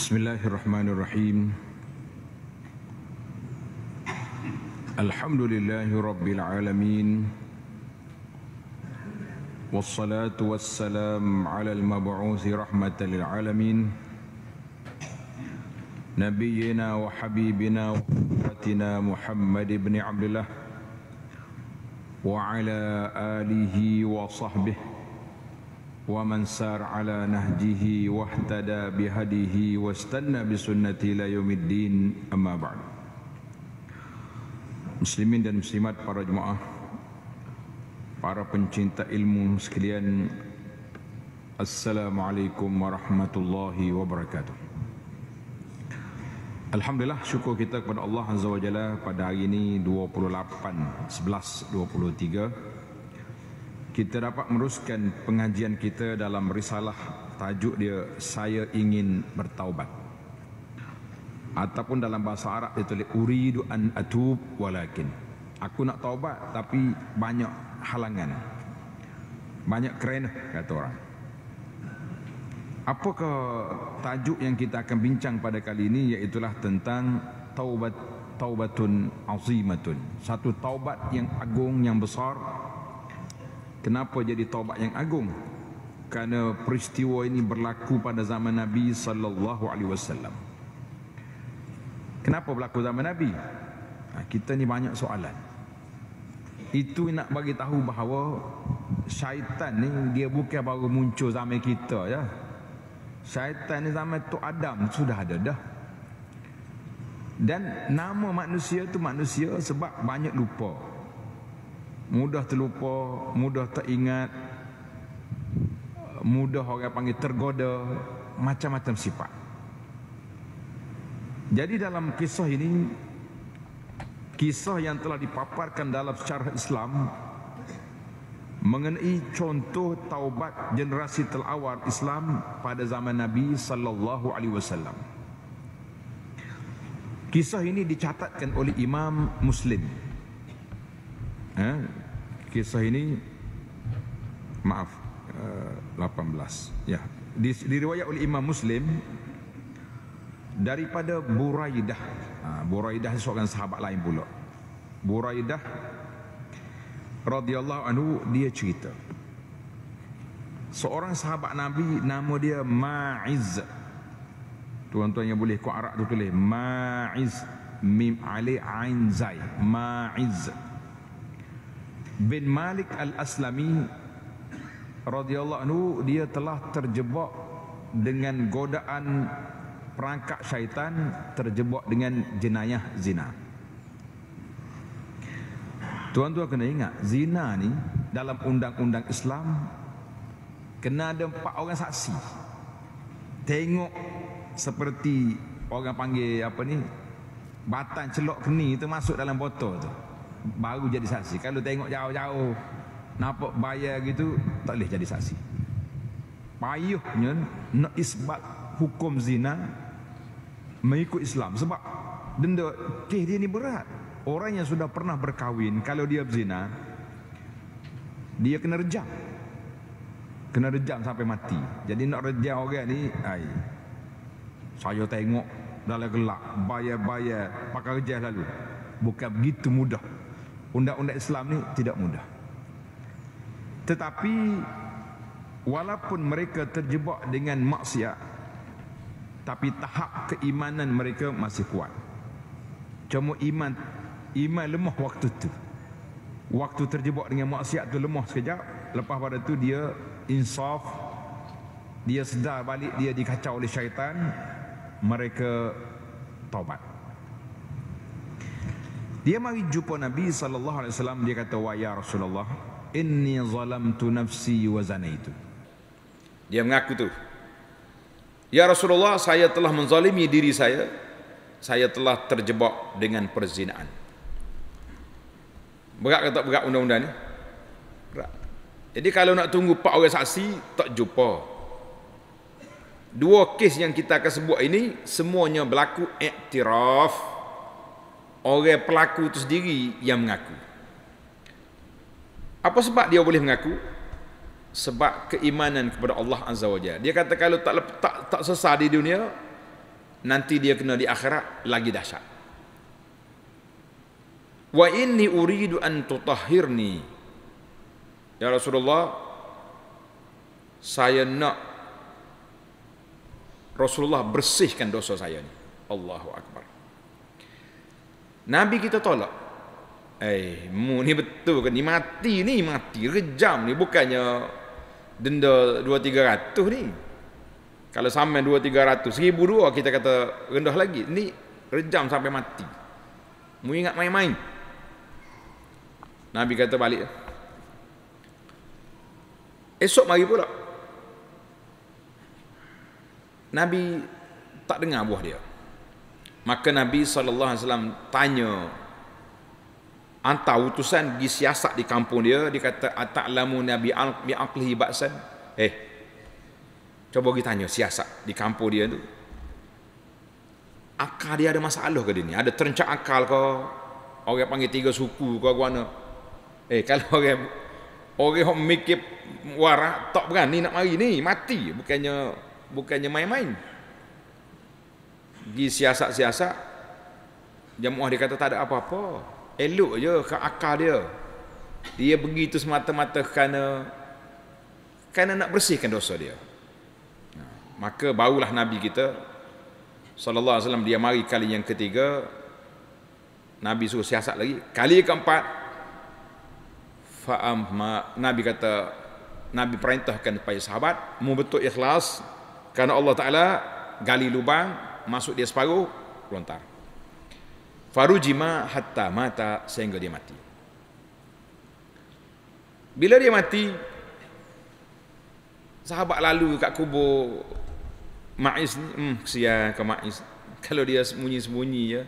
بسم الله الرحمن الرحيم الحمد لله رب العالمين والصلاة والسلام على المبعوث رحمة للعالمين نبينا وحبيبنا وقفتنا محمد بن عبد الله وعلى آله وصحبه wa man sar ala nahjihi wahtada bihadihi wastanna bi sunnati la yumiddin amma ba'd muslimin dan muslimat para jemaah para pencinta ilmu sekalian assalamualaikum warahmatullahi wabarakatuh Alhamdulillah syukur kita kepada Allah Azza wa Jalla pada hari ini 28 11 23 kita dapat meneruskan pengajian kita dalam risalah tajuk dia saya ingin bertaubat ataupun dalam bahasa Arab dia tulis uridu an atub walakin aku nak taubat tapi banyak halangan banyak kerana kata orang apakah tajuk yang kita akan bincang pada kali ini iaitulah tentang taubat taubatun azimatun satu taubat yang agung yang besar Kenapa jadi taubat yang agung? Karena peristiwa ini berlaku pada zaman Nabi sallallahu alaihi wasallam. Kenapa berlaku zaman Nabi? Ha, kita ni banyak soalan. Itu nak bagi tahu bahawa syaitan ni dia bukan baru muncul zaman kita ya. Syaitan ni zaman tu Adam sudah ada dah. Dan nama manusia tu manusia sebab banyak lupa mudah terlupa, mudah tak ingat, mudah orang panggil tergoda, macam-macam sifat. Jadi dalam kisah ini, kisah yang telah dipaparkan dalam syarah Islam mengenai contoh taubat generasi terawal Islam pada zaman Nabi sallallahu alaihi wasallam. Kisah ini dicatatkan oleh Imam Muslim. Ha? kisah ini maaf 18 eh, ya diriwayat oleh Imam Muslim daripada Buraidah ha, Buraidah seorang sahabat lain pula Buraidah radhiyallahu anhu dia cerita seorang sahabat Nabi nama dia Ma'iz tuan-tuan yang boleh ku arak tu tulis Ma'iz mim ali ain zai Ma'iz bin Malik al-Aslami radhiyallahu anhu dia telah terjebak dengan godaan perangkap syaitan terjebak dengan jenayah zina. Tuan-tuan kena ingat, zina ni dalam undang-undang Islam kena ada empat orang saksi. Tengok seperti orang panggil apa ni? Batang celok kening itu masuk dalam botol tu baru jadi saksi. Kalau tengok jauh-jauh, nampak bayar gitu, tak boleh jadi saksi. Payuhnya nak isbat hukum zina mengikut Islam. Sebab denda kes dia ni berat. Orang yang sudah pernah berkahwin, kalau dia berzina, dia kena rejam. Kena rejam sampai mati. Jadi nak rejam orang ni, ai. saya tengok dalam gelap, bayar-bayar, pakai rejam lalu. Bukan begitu mudah undang-undang Islam ni tidak mudah. Tetapi walaupun mereka terjebak dengan maksiat tapi tahap keimanan mereka masih kuat. Cuma iman iman lemah waktu tu. Waktu terjebak dengan maksiat tu lemah sekejap, lepas pada tu dia insaf dia sedar balik dia dikacau oleh syaitan mereka taubat dia mari jumpa Nabi sallallahu alaihi wasallam dia kata wa ya Rasulullah inni zalamtu nafsi wa zanaitu. Dia mengaku tu. Ya Rasulullah saya telah menzalimi diri saya. Saya telah terjebak dengan perzinaan. Berat ke tak berat undang-undang ni? Berat. Jadi kalau nak tunggu empat orang saksi, tak jumpa. Dua kes yang kita akan sebut ini, semuanya berlaku iktiraf orang pelaku itu sendiri yang mengaku. Apa sebab dia boleh mengaku? Sebab keimanan kepada Allah Azza wa Jalla. Dia kata kalau tak tak, tak sesat di dunia, nanti dia kena di akhirat lagi dahsyat. Wa inni uridu an tutahhirni. Ya Rasulullah, saya nak Rasulullah bersihkan dosa saya ni. Allahu akbar. Nabi kita tolak. Eh, mu ni betul ke? Ni mati ni, mati rejam ni. Bukannya denda dua tiga ratus ni. Kalau sampai dua tiga ratus, seribu dua kita kata rendah lagi. Ni rejam sampai mati. Mu ingat main-main. Nabi kata balik. Esok mari pula. Nabi tak dengar buah dia. Maka Nabi SAW tanya Antar utusan pergi siasat di kampung dia Dia kata Ata'lamu Nabi Al-Mi'aqlihi Baksan Eh coba pergi tanya siasat di kampung dia tu Akal dia ada masalah ke dia ni? Ada terencak akal ke? Orang panggil tiga suku ke aku mana? Eh kalau orang Orang yang mikir warak Tak berani nak mari ni mati Bukannya bukannya main-main di siasat-siasat jemaah dia kata tak ada apa-apa elok je ke akal dia dia begitu semata-mata kerana kerana nak bersihkan dosa dia ha, maka barulah nabi kita sallallahu alaihi wasallam dia mari kali yang ketiga nabi suruh siasat lagi kali keempat nabi kata nabi perintahkan kepada sahabat membentuk ikhlas kerana Allah taala gali lubang masuk dia separuh lontar farujima hatta mata sehingga dia mati bila dia mati sahabat lalu kat kubur maiz, ni, hmm, kesian ke Ma'is. Kalau dia sembunyi-sembunyi ya,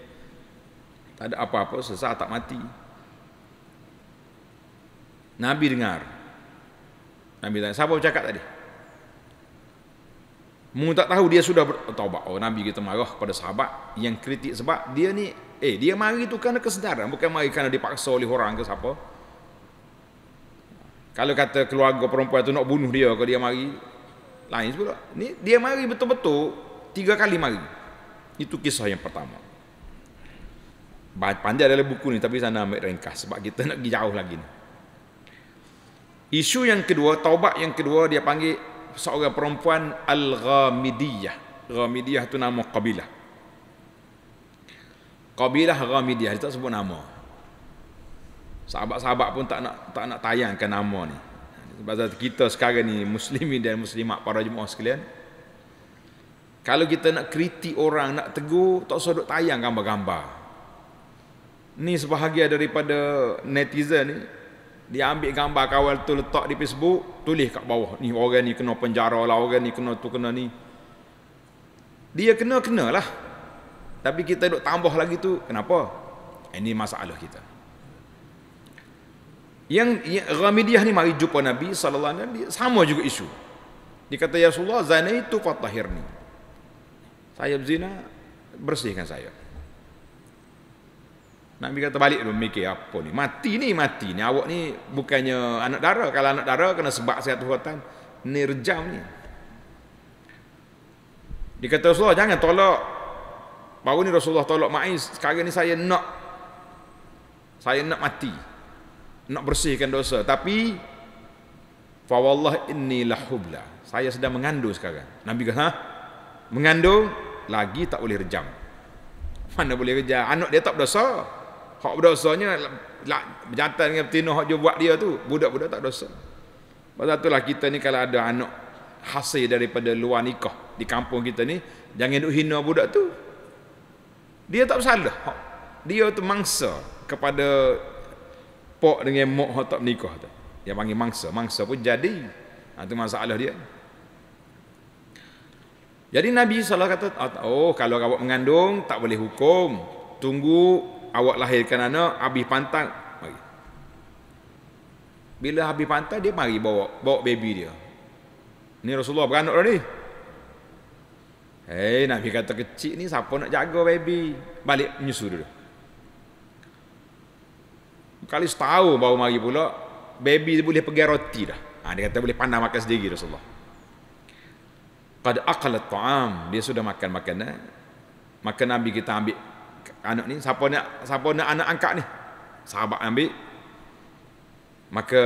tak ada apa-apa, sesat tak mati. Nabi dengar. Nabi tanya, siapa bercakap tadi? Mungkin tak tahu dia sudah bertaubat. Oh Nabi kita marah pada sahabat yang kritik sebab dia ni eh dia mari tu kerana kesedaran bukan mari kerana dipaksa oleh orang ke siapa. Kalau kata keluarga perempuan tu nak bunuh dia kalau dia mari lain pula. Ni dia mari betul-betul tiga kali mari. Itu kisah yang pertama. Panjang dalam buku ni tapi sana ambil ringkas sebab kita nak pergi jauh lagi ni. Isu yang kedua, taubat yang kedua dia panggil seorang perempuan Al-Ghamidiyah. Ghamidiyah itu nama kabilah. Kabilah Ghamidiyah dia tak sebut nama. Sahabat-sahabat pun tak nak tak nak tayangkan nama ni. Sebab kita sekarang ni muslimin dan muslimat para jemaah sekalian. Kalau kita nak kritik orang, nak tegur, tak usah duk tayang gambar-gambar. Ni sebahagian daripada netizen ni, dia ambil gambar kawal tu letak di Facebook tulis kat bawah ni orang ni kena penjara lah orang ni kena tu kena ni dia kena kena lah tapi kita duk tambah lagi tu kenapa ini eh, masalah kita yang, yang Ramidiyah ni mari jumpa Nabi sallallahu alaihi wasallam sama juga isu dia kata ya Rasulullah zina itu fatahirni saya berzina bersihkan saya Nabi kata balik dulu mikir apa ni? Mati ni mati ni. Awak ni bukannya anak dara. Kalau anak dara kena sebab satu hutan. Ni rejam ni. Dia kata Rasulullah jangan tolak. Baru ni Rasulullah tolak main. Sekarang ni saya nak. Saya nak mati. Nak bersihkan dosa. Tapi. Fawallah inni lahubla. Saya sedang mengandung sekarang. Nabi kata. Ha? Mengandung. Lagi tak boleh rejam. Mana boleh rejam. Anak dia tak berdosa. Dosa. Hak berdosanya lah, lah jantan dengan betina hak dia buat dia tu, budak-budak tak dosa. Sebab lah kita ni kalau ada anak hasil daripada luar nikah di kampung kita ni, jangan duk hina budak tu. Dia tak bersalah. Hak. Dia tu mangsa kepada pok dengan mok hak tak nikah tu. Dia panggil mangsa, mangsa pun jadi. Ha, itu masalah dia. Jadi Nabi SAW kata, oh kalau kau mengandung tak boleh hukum. Tunggu awak lahirkan anak habis pantang mari bila habis pantang dia mari bawa bawa baby dia ni Rasulullah beranak dah ni Hey eh, Nabi kata kecil ni siapa nak jaga baby balik menyusu dulu kali setahun baru mari pula baby dia boleh pegang roti dah ha, dia kata boleh pandang makan sendiri Rasulullah qad aqala ta'am dia sudah makan makanan maka Nabi kita ambil anak ni siapa nak siapa nak anak angkat ni sahabat ambil maka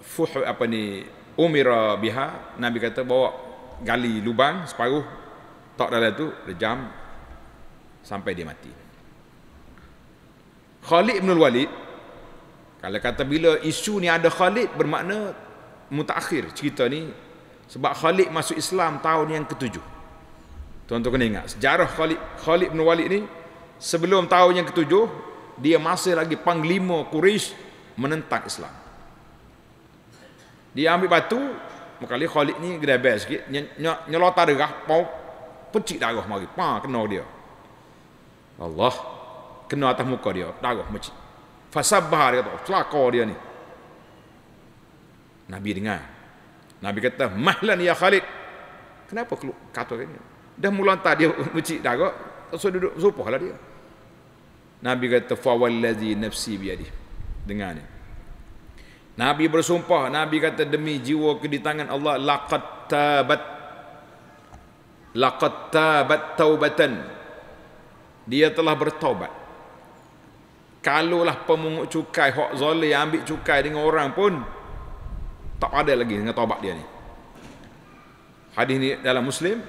fuh apa ni umira biha nabi kata bawa gali lubang separuh tak dalam tu lejam sampai dia mati Khalid bin Walid kalau kata bila isu ni ada Khalid bermakna mutakhir cerita ni sebab Khalid masuk Islam tahun yang ketujuh. Tuan-tuan kena ingat sejarah Khalid Khalid bin Walid ni sebelum tahun yang ketujuh dia masih lagi panglima Quraisy menentang Islam dia ambil batu Mekali Khalid ni gede gerabel sikit Nyelotar darah Pau Pecik darah mari pa, kena dia Allah Kena atas muka dia Darah mecik Fasabah dia kata Selakor dia ni Nabi dengar Nabi kata Mahlan ya Khalid Kenapa kelu kata dia Dah Dah mulantar dia pecik darah Terus duduk Supah dia Nabi kata fawallazi nafsi biadi. Dengar ni. Nabi bersumpah, Nabi kata demi jiwa ke di tangan Allah laqad tabat laqad tabat taubatan. Dia telah bertaubat. Kalaulah pemungut cukai hak zalim ambil cukai dengan orang pun tak ada lagi dengan taubat dia ni. Hadis ni dalam Muslim,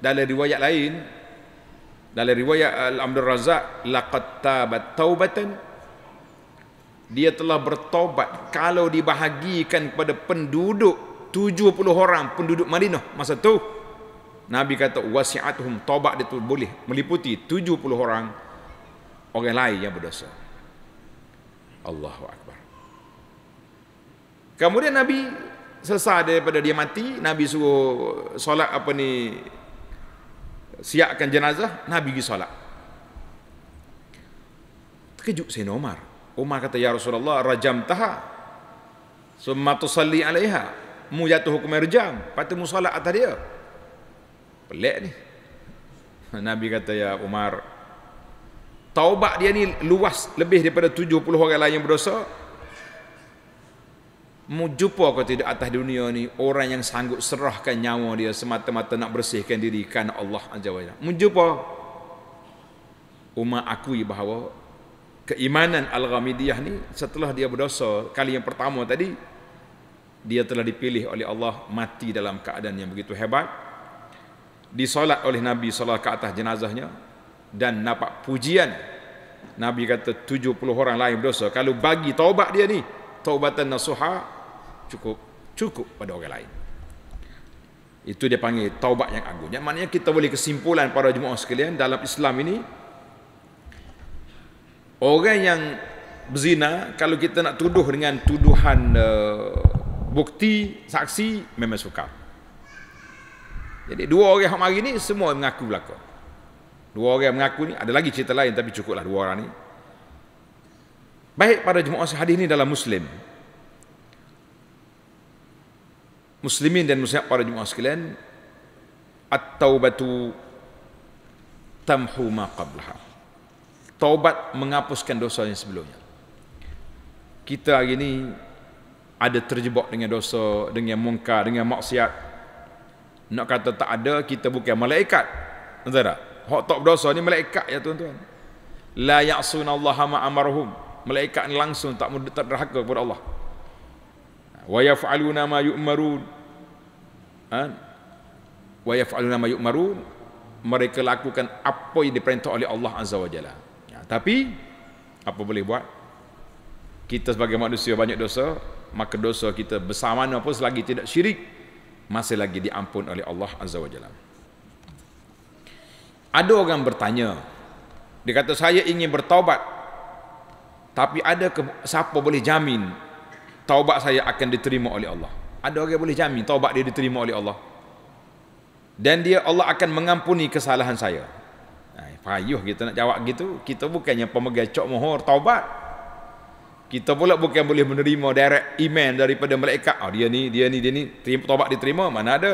dalam riwayat lain dalam riwayat Al-Abdul Razak laqad tabat taubatan dia telah bertaubat kalau dibahagikan kepada penduduk 70 orang penduduk Madinah masa tu Nabi kata wasi'atuhum taubat dia tu boleh meliputi 70 orang orang lain yang berdosa Allahu Akbar kemudian Nabi selesai daripada dia mati Nabi suruh solat apa ni siapkan jenazah, Nabi pergi solat. Terkejut Sayyidina Umar. Umar kata, Ya Rasulullah, rajam taha. Summa tusalli alaiha. Mu jatuh hukum rajam. Lepas mu solat atas dia. Pelik ni. Nabi kata, Ya Umar, taubat dia ni luas lebih daripada 70 orang lain yang berdosa, mu jumpa tidak atas dunia ni orang yang sanggup serahkan nyawa dia semata-mata nak bersihkan diri kan Allah azza wajalla mu jumpa umat akui bahawa keimanan al-ghamidiyah ni setelah dia berdosa kali yang pertama tadi dia telah dipilih oleh Allah mati dalam keadaan yang begitu hebat disolat oleh Nabi solat ke atas jenazahnya dan nampak pujian Nabi kata 70 orang lain berdosa kalau bagi taubat dia ni taubatan nasuha cukup cukup pada orang lain. Itu dia panggil taubat yang agung. Yang maknanya kita boleh kesimpulan para jemaah sekalian dalam Islam ini orang yang berzina kalau kita nak tuduh dengan tuduhan uh, bukti saksi memang sukar. Jadi dua orang hari mari ni semua mengaku berlaku. Dua orang mengaku ni ada lagi cerita lain tapi cukuplah dua orang ni. Baik pada jemaah sehadis ini dalam Muslim. muslimin dan muslimat para jemaah sekalian at-taubatu tamhu ma qablaha taubat menghapuskan dosa yang sebelumnya kita hari ini ada terjebak dengan dosa dengan mungkar dengan maksiat nak kata tak ada kita bukan malaikat entah tak hak tak berdosa ni malaikat ya tuan-tuan la ya'suna Allah ma amarhum malaikat ni langsung tak mudah terhaka kepada Allah wa yaf'aluna ma yu'marun Ha? wa yaf'aluna ma yu'marun mereka lakukan apa yang diperintah oleh Allah azza wajalla ya, tapi apa boleh buat kita sebagai manusia banyak dosa maka dosa kita besar mana pun selagi tidak syirik masih lagi diampun oleh Allah azza wajalla ada orang bertanya dia kata saya ingin bertaubat tapi ada ke, siapa boleh jamin taubat saya akan diterima oleh Allah ada orang boleh jamin taubat dia diterima oleh Allah. Dan dia Allah akan mengampuni kesalahan saya. Nah, payuh kita nak jawab gitu. Kita bukannya pemegang cok mohor taubat. Kita pula bukan boleh menerima direct iman daripada malaikat. Oh, dia ni, dia ni, dia ni. Terima taubat diterima. Mana ada.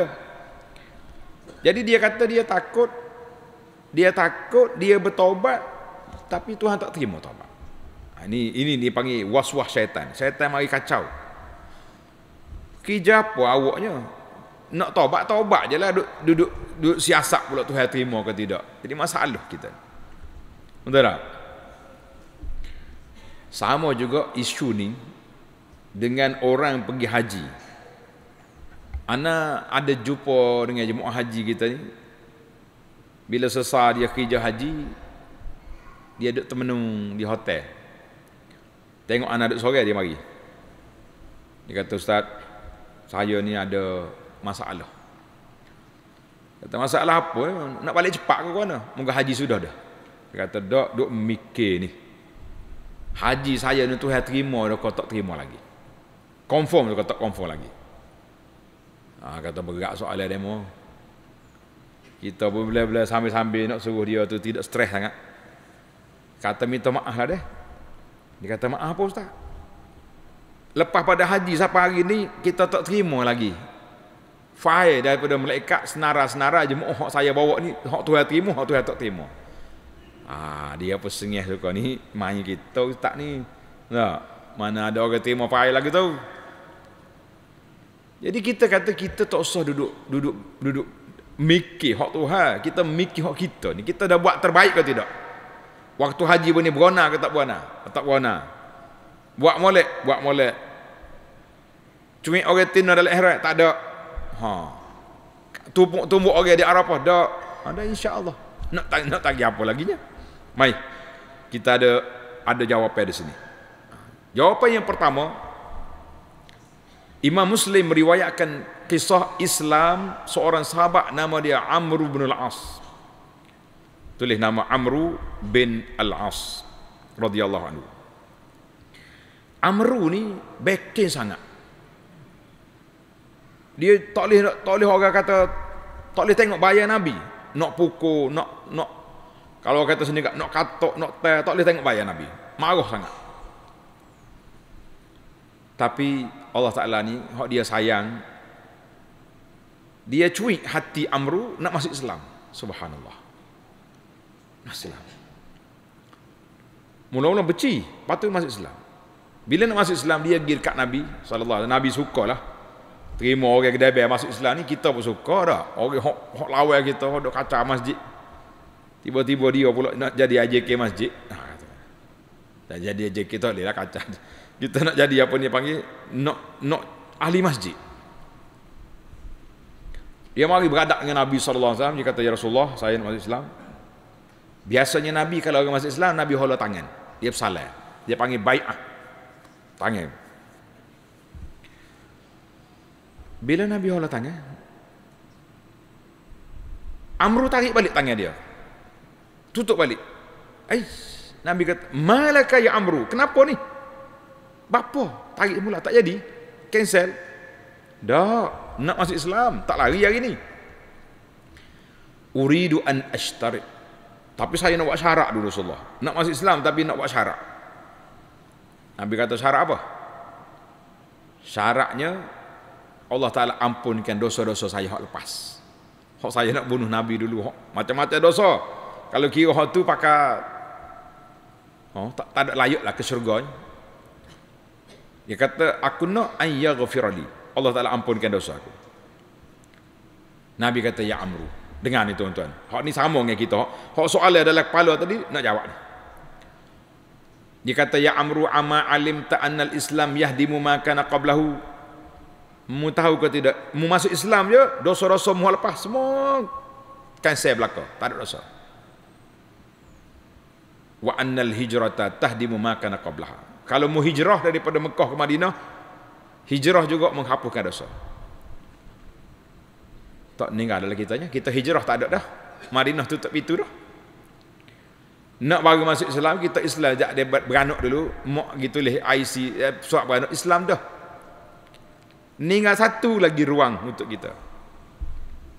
Jadi dia kata dia takut. Dia takut dia bertaubat. Tapi Tuhan tak terima taubat. Ini ah, ini dipanggil was-was syaitan. Syaitan mari kacau. Kerja apa awaknya? Nak taubat, taubat je lah. Duduk, duduk, duduk siasat pula Tuhan terima ke tidak. Jadi masalah kita. Betul tak? Sama juga isu ni dengan orang pergi haji. Ana ada jumpa dengan jemaah haji kita ni. Bila selesai dia kerja haji, dia duduk temenung di hotel. Tengok anak duduk sore dia mari. Dia kata, Ustaz, saya ni ada masalah. Kata masalah apa? Eh? Nak balik cepat ke mana? Moga haji sudah dah. Dia kata, dok, dok mikir ni. Haji saya ni tu saya terima, dah kata tak terima lagi. Confirm, dah kata tak confirm lagi. Ha, kata bergerak soalan demo. Kita pun bila-bila sambil-sambil nak suruh dia tu tidak stres sangat. Kata minta maaf lah dia. Dia kata maaf apa ustaz? lepas pada haji sampai hari ni kita tak terima lagi fail daripada malaikat senara-senara je mu oh, hak saya bawa ni hak tu terima hak tu tak terima ah dia pun sengih suka ni main kita tak ni tak mana ada orang terima fail lagi tu jadi kita kata kita tak usah duduk duduk duduk mikir hak Tuhan, kita mikir hak kita ni. Kita dah buat terbaik ke tidak? Waktu haji pun ni berona ke tak berona? Tak berona. Buat molek, buat molek. Cuma orang tina dalam akhirat tak ada. Ha. Tumbuk tumbuk orang di Arafah dak. Ada insya-Allah. Nak tak nak tagih apa lagi nya? Mai. Kita ada ada jawapan di sini. Jawapan yang pertama Imam Muslim meriwayatkan kisah Islam seorang sahabat nama dia Amr bin Al-As. Tulis nama Amr bin Al-As radhiyallahu anhu. Amr ni baik sangat dia tak boleh tak boleh orang kata tak boleh tengok bayar nabi nak pukul nak nak kalau orang kata sendiri nak katok nak tak tak boleh tengok bayar nabi marah sangat tapi Allah Taala ni hak dia sayang dia cuik hati Amru nak masuk Islam subhanallah masuk Islam mula-mula beci patut masuk Islam bila nak masuk Islam dia gir kat nabi sallallahu alaihi wasallam nabi sukalah Terima orang kedai bayar masuk Islam ni kita pun suka dah. Orang hok hok lawan kita hok kata masjid. Tiba-tiba dia pula nak jadi AJK masjid. Ha kata. Tak jadi AJK tak boleh lah kata. Kita nak jadi apa ni panggil nak nak ahli masjid. Dia mari beradab dengan Nabi saw alaihi wasallam dia kata ya Rasulullah saya nak masuk Islam. Biasanya Nabi kalau orang masuk Islam Nabi hola tangan. Dia bersalah. Dia panggil bai'ah. Tangan. Bila Nabi hola tangan? Amru tarik balik tangan dia. Tutup balik. Aish. Nabi kata, Malaka ya Amru. Kenapa ni? Bapa? Tarik mula Tak jadi. Cancel. Dah. Nak masuk Islam. Tak lari hari ni. Uridu an ashtarik. Tapi saya nak buat syarat dulu Rasulullah. Nak masuk Islam tapi nak buat syarat. Nabi kata syarat apa? Syaratnya Allah Ta'ala ampunkan dosa-dosa saya yang lepas. Hak saya nak bunuh Nabi dulu. Macam-macam dosa. Kalau kira hak tu pakai Oh, tak, tak ada layak lah ke syurga Dia kata, aku nak ayya ghafirali. Allah Ta'ala ampunkan dosa aku. Nabi kata, ya amru. Dengar ni tuan-tuan. Hak ni sama dengan kita. Hak soalan adalah kepala tadi, nak jawab ni. Dia kata, ya amru ama alim ta'annal islam yahdimu makana qablahu mu tahu ke tidak mu masuk Islam je dosa-dosa mu lepas semua kan saya belaka tak ada dosa wa annal hijrata tahdimu ma kana qablaha kalau mu hijrah daripada Mekah ke Madinah hijrah juga menghapuskan dosa tak ninggal dalam kitanya kita hijrah tak ada dah Madinah tutup pintu dah nak baru masuk Islam kita Islam jak debat beranak dulu mak gitu leh IC eh, surat beranak Islam dah Ninggal satu lagi ruang untuk kita.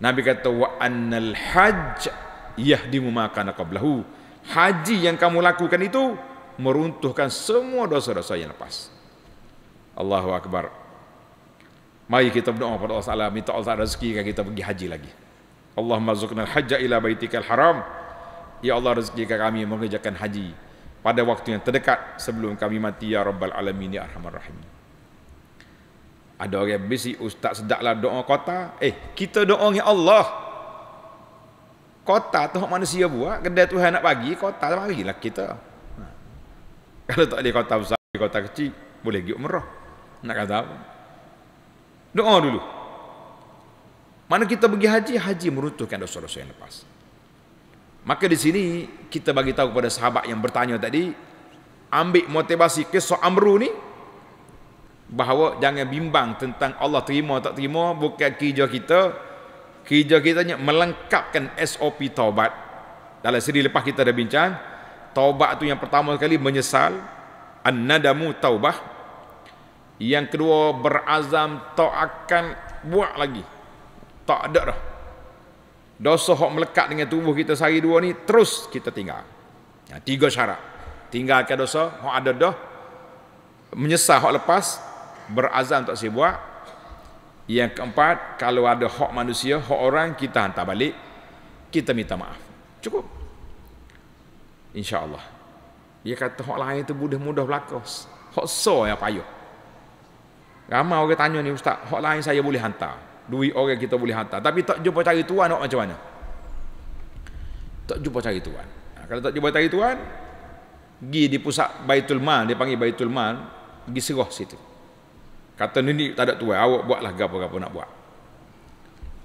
Nabi kata wa annal hajj yahdimu ma kana qablahu. Haji yang kamu lakukan itu meruntuhkan semua dosa-dosa yang lepas. Allahu akbar. Mari kita berdoa kepada Allah Taala minta Allah Taala rezeki kita pergi haji lagi. Allah zukna al-hajj ila baitikal haram. Ya Allah rezekikan kami mengerjakan haji pada waktu yang terdekat sebelum kami mati ya rabbal alamin ya arhamar rahimin. Ada orang bisi ustaz sedaklah doa kota. Eh, kita doa dengan Allah. Kota tu manusia buat. Kedai Tuhan nak bagi, kota tak bagi lah kita. Ha. Kalau tak ada kota besar, kota kecil, boleh pergi umrah. Nak kata apa? Doa dulu. Mana kita pergi haji, haji meruntuhkan dosa-dosa yang lepas. Maka di sini kita bagi tahu kepada sahabat yang bertanya tadi, ambil motivasi kisah Amru ni bahawa jangan bimbang tentang Allah terima tak terima bukan kerja kita kerja kita hanya melengkapkan SOP taubat dalam siri lepas kita dah bincang taubat tu yang pertama sekali menyesal annadamu taubah yang kedua berazam tak akan buat lagi tak ada dah dosa hok melekat dengan tubuh kita sehari dua ni terus kita tinggal ya, tiga syarat tinggalkan dosa hok ada dah menyesal hok lepas berazam tak saya buat yang keempat kalau ada hak manusia hak orang kita hantar balik kita minta maaf cukup insyaallah dia kata hak lain tu mudah mudah berlaku hak so yang payah ramai orang tanya ni ustaz hak lain saya boleh hantar duit orang kita boleh hantar tapi tak jumpa cari tuan nak macam mana tak jumpa cari tuan ha, kalau tak jumpa cari tuan pergi di pusat Baitul Mal dia panggil Baitul Mal pergi serah situ Kata nenek tak ada tuan, awak buatlah apa-apa nak buat.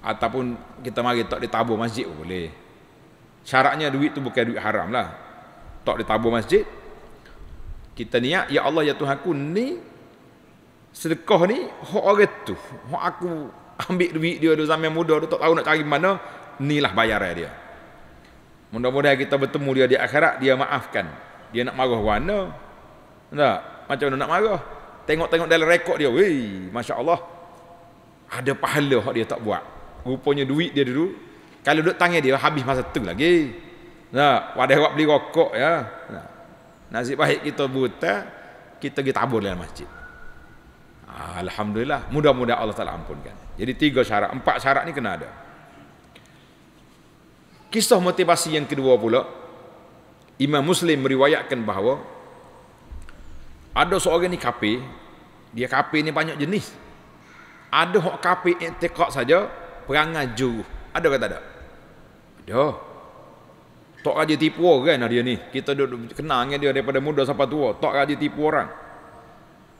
Ataupun kita mari tak ditabur masjid pun boleh. Syaratnya duit tu bukan duit haram lah. Tak ditabur masjid. Kita niat, Ya Allah, Ya Tuhan aku ni, sedekah ni, hak orang tu. Hak aku ambil duit dia, dia zaman muda, dia tak tahu nak cari mana, ni lah bayaran dia. Mudah-mudahan kita bertemu dia di akhirat, dia maafkan. Dia nak marah warna. Tak? Macam mana nak marah? Tengok-tengok dalam rekod dia. Wey, Masya Allah. Ada pahala yang dia tak buat. Rupanya duit dia dulu. Kalau duduk tangan dia, habis masa tu lagi. Nah, pada awak beli rokok ya. Nah, nasib baik kita buta, kita pergi tabur dalam masjid. Ah, Alhamdulillah. Mudah-mudahan Allah Ta'ala ampunkan. Jadi tiga syarat. Empat syarat ni kena ada. Kisah motivasi yang kedua pula. Imam Muslim meriwayatkan bahawa ada seorang ni kafir, dia kafir ni banyak jenis. Ada hok kafir i'tiqad saja perangai juru. Ada ke tak ada? Ada. Tok raja tipu orang dia ni. Kita duduk kenal dengan dia daripada muda sampai tua. Tok raja tipu orang.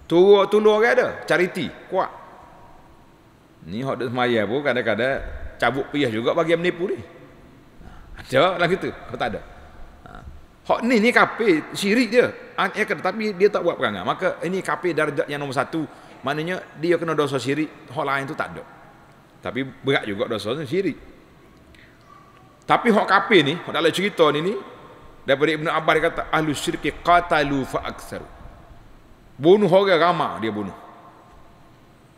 Tua tulu orang ada, cariti, kuat. Ni hok dia semaya pun kadang-kadang cabuk piah juga bagi yang menipu ni. Ada lagi tu, kalau tak ada. Ha. Hok ni ni kafir, syirik dia ya kan tapi dia tak buat perangai maka ini kafir darjah yang nombor satu maknanya dia kena dosa syirik hak lain tu tak ada tapi berat juga dosa syirik tapi hak kafir ni hak dalam cerita ni ni daripada Ibnu Abbas dia kata ahlu syirik qatalu fa aktsaru bunuh orang ramai dia bunuh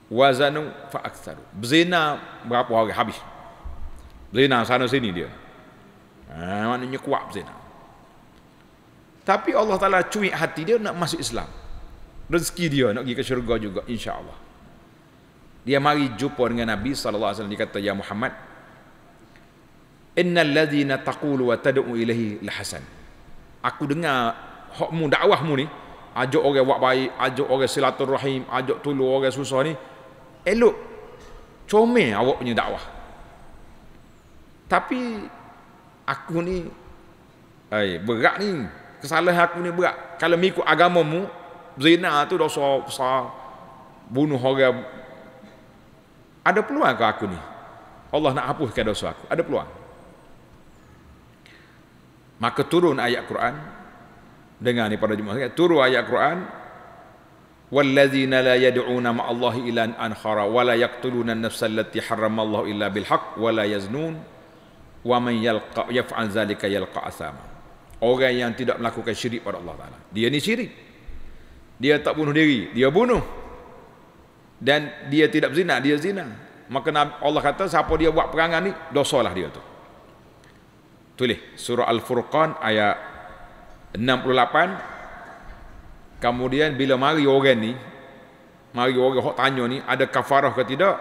wazanu fa aktsaru berzina berapa orang habis berzina sana sini dia ha, maknanya kuat berzina tapi Allah Ta'ala cuik hati dia nak masuk Islam. Rezeki dia nak pergi ke syurga juga insya Allah. Dia mari jumpa dengan Nabi SAW. Dia kata, Ya Muhammad. Innal ladhina taqulu wa tadu'u ilahi lahasan. Aku dengar hukmu, dakwahmu ni. Ajak orang buat baik, ajak orang silaturrahim, ajak tulu orang susah ni. Elok. Comel awak punya dakwah. Tapi, aku ni, eh, berat ni, kesalahan aku ni berat. Kalau mengikut agamamu, zina tu dosa besar. Bunuh orang. Ada peluang ke aku ni? Allah nak hapuskan dosa aku. Ada peluang. Maka turun ayat Quran. Dengar ni pada jumlah. Turun ayat Quran. والذين لا يدعون مع الله إلا أنخرا ولا يقتلون النفس التي حرم الله إلا بالحق ولا يزنون ومن يلقى يفعل ذلك يلقى أثاما orang yang tidak melakukan syirik pada Allah Taala. Dia ni syirik. Dia tak bunuh diri, dia bunuh. Dan dia tidak berzina, dia zina. Maka Allah kata siapa dia buat perangan ni, dosalah dia tu. Tulis surah Al-Furqan ayat 68. Kemudian bila mari orang ni, mari orang hok tanya ni ada kafarah ke tidak?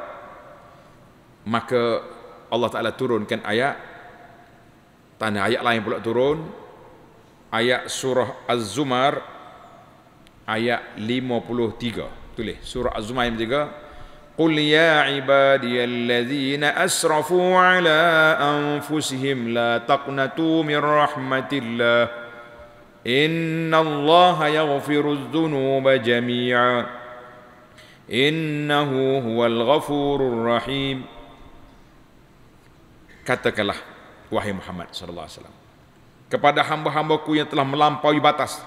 Maka Allah Taala turunkan ayat tanda ayat lain pula turun ayat surah Az-Zumar ayat 53. Tulis surah Az-Zumar ayat 53. قل يا عبادي الذين أسرفوا على أنفسهم لا تقنطوا من رحمة الله إن الله يغفر الذنوب جميعا إنه هو الغفور الرحيم كتك الله وحي محمد صلى الله عليه وسلم kepada hamba-hambaku yang telah melampaui batas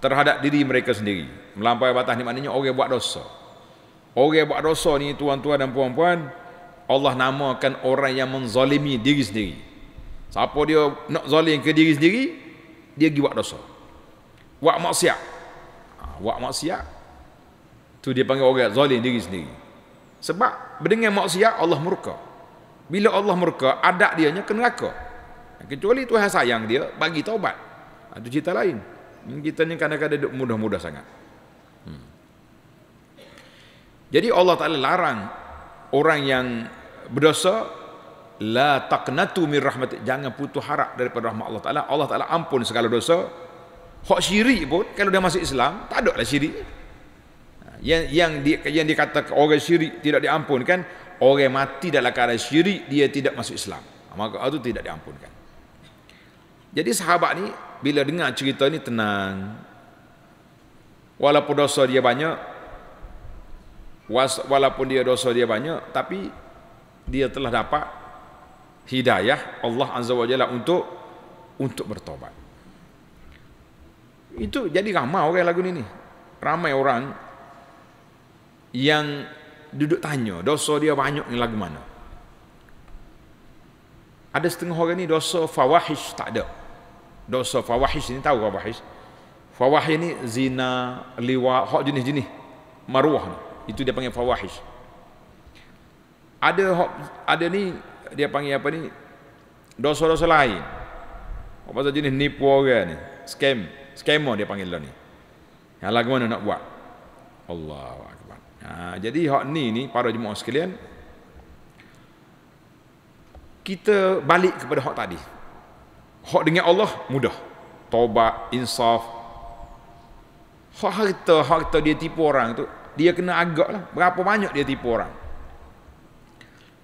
terhadap diri mereka sendiri. Melampaui batas ni maknanya orang buat dosa. Orang buat dosa ni tuan-tuan dan puan-puan, Allah namakan orang yang menzalimi diri sendiri. Siapa dia nak zalim ke diri sendiri, dia pergi buat dosa. Buat maksiat. Ha, buat maksiat, tu dia panggil orang zalim diri sendiri. Sebab berdengar maksiat, Allah murka. Bila Allah murka, adat dia ke neraka. Kecuali Tuhan sayang dia, bagi taubat. Ha, itu cerita lain. Kita ni kadang-kadang mudah-mudah sangat. Hmm. Jadi Allah Ta'ala larang orang yang berdosa, la taqnatu min rahmat jangan putus harap daripada rahmat Allah Taala Allah Taala ampun segala dosa hak syirik pun kalau dia masuk Islam tak ada lah syirik ha, yang yang di, yang dikata orang syirik tidak diampunkan orang mati dalam keadaan syirik dia tidak masuk Islam ha, maka itu tidak diampunkan jadi sahabat ni bila dengar cerita ni tenang. Walaupun dosa dia banyak, walaupun dia dosa dia banyak, tapi dia telah dapat hidayah Allah Azza wa Jalla untuk untuk bertobat. Itu jadi ramai orang lagu ni ni. Ramai orang yang duduk tanya, dosa dia banyak ni lagu mana? Ada setengah orang ni dosa fawahish tak ada dosa fawahish ini tahu fawahish fawahish ini zina liwa hak jenis-jenis maruah itu dia panggil fawahish ada hak, ada ni dia panggil apa ni dosa-dosa lain apa saja jenis nipu orang ni scam scammer dia panggil lah ni yang lagu mana nak buat Allah. akbar ha, jadi hak ni ni para jemaah sekalian kita balik kepada hak tadi Hak dengan Allah mudah. Taubat, insaf. Hak harta, hak harta dia tipu orang tu, dia kena agak lah. Berapa banyak dia tipu orang.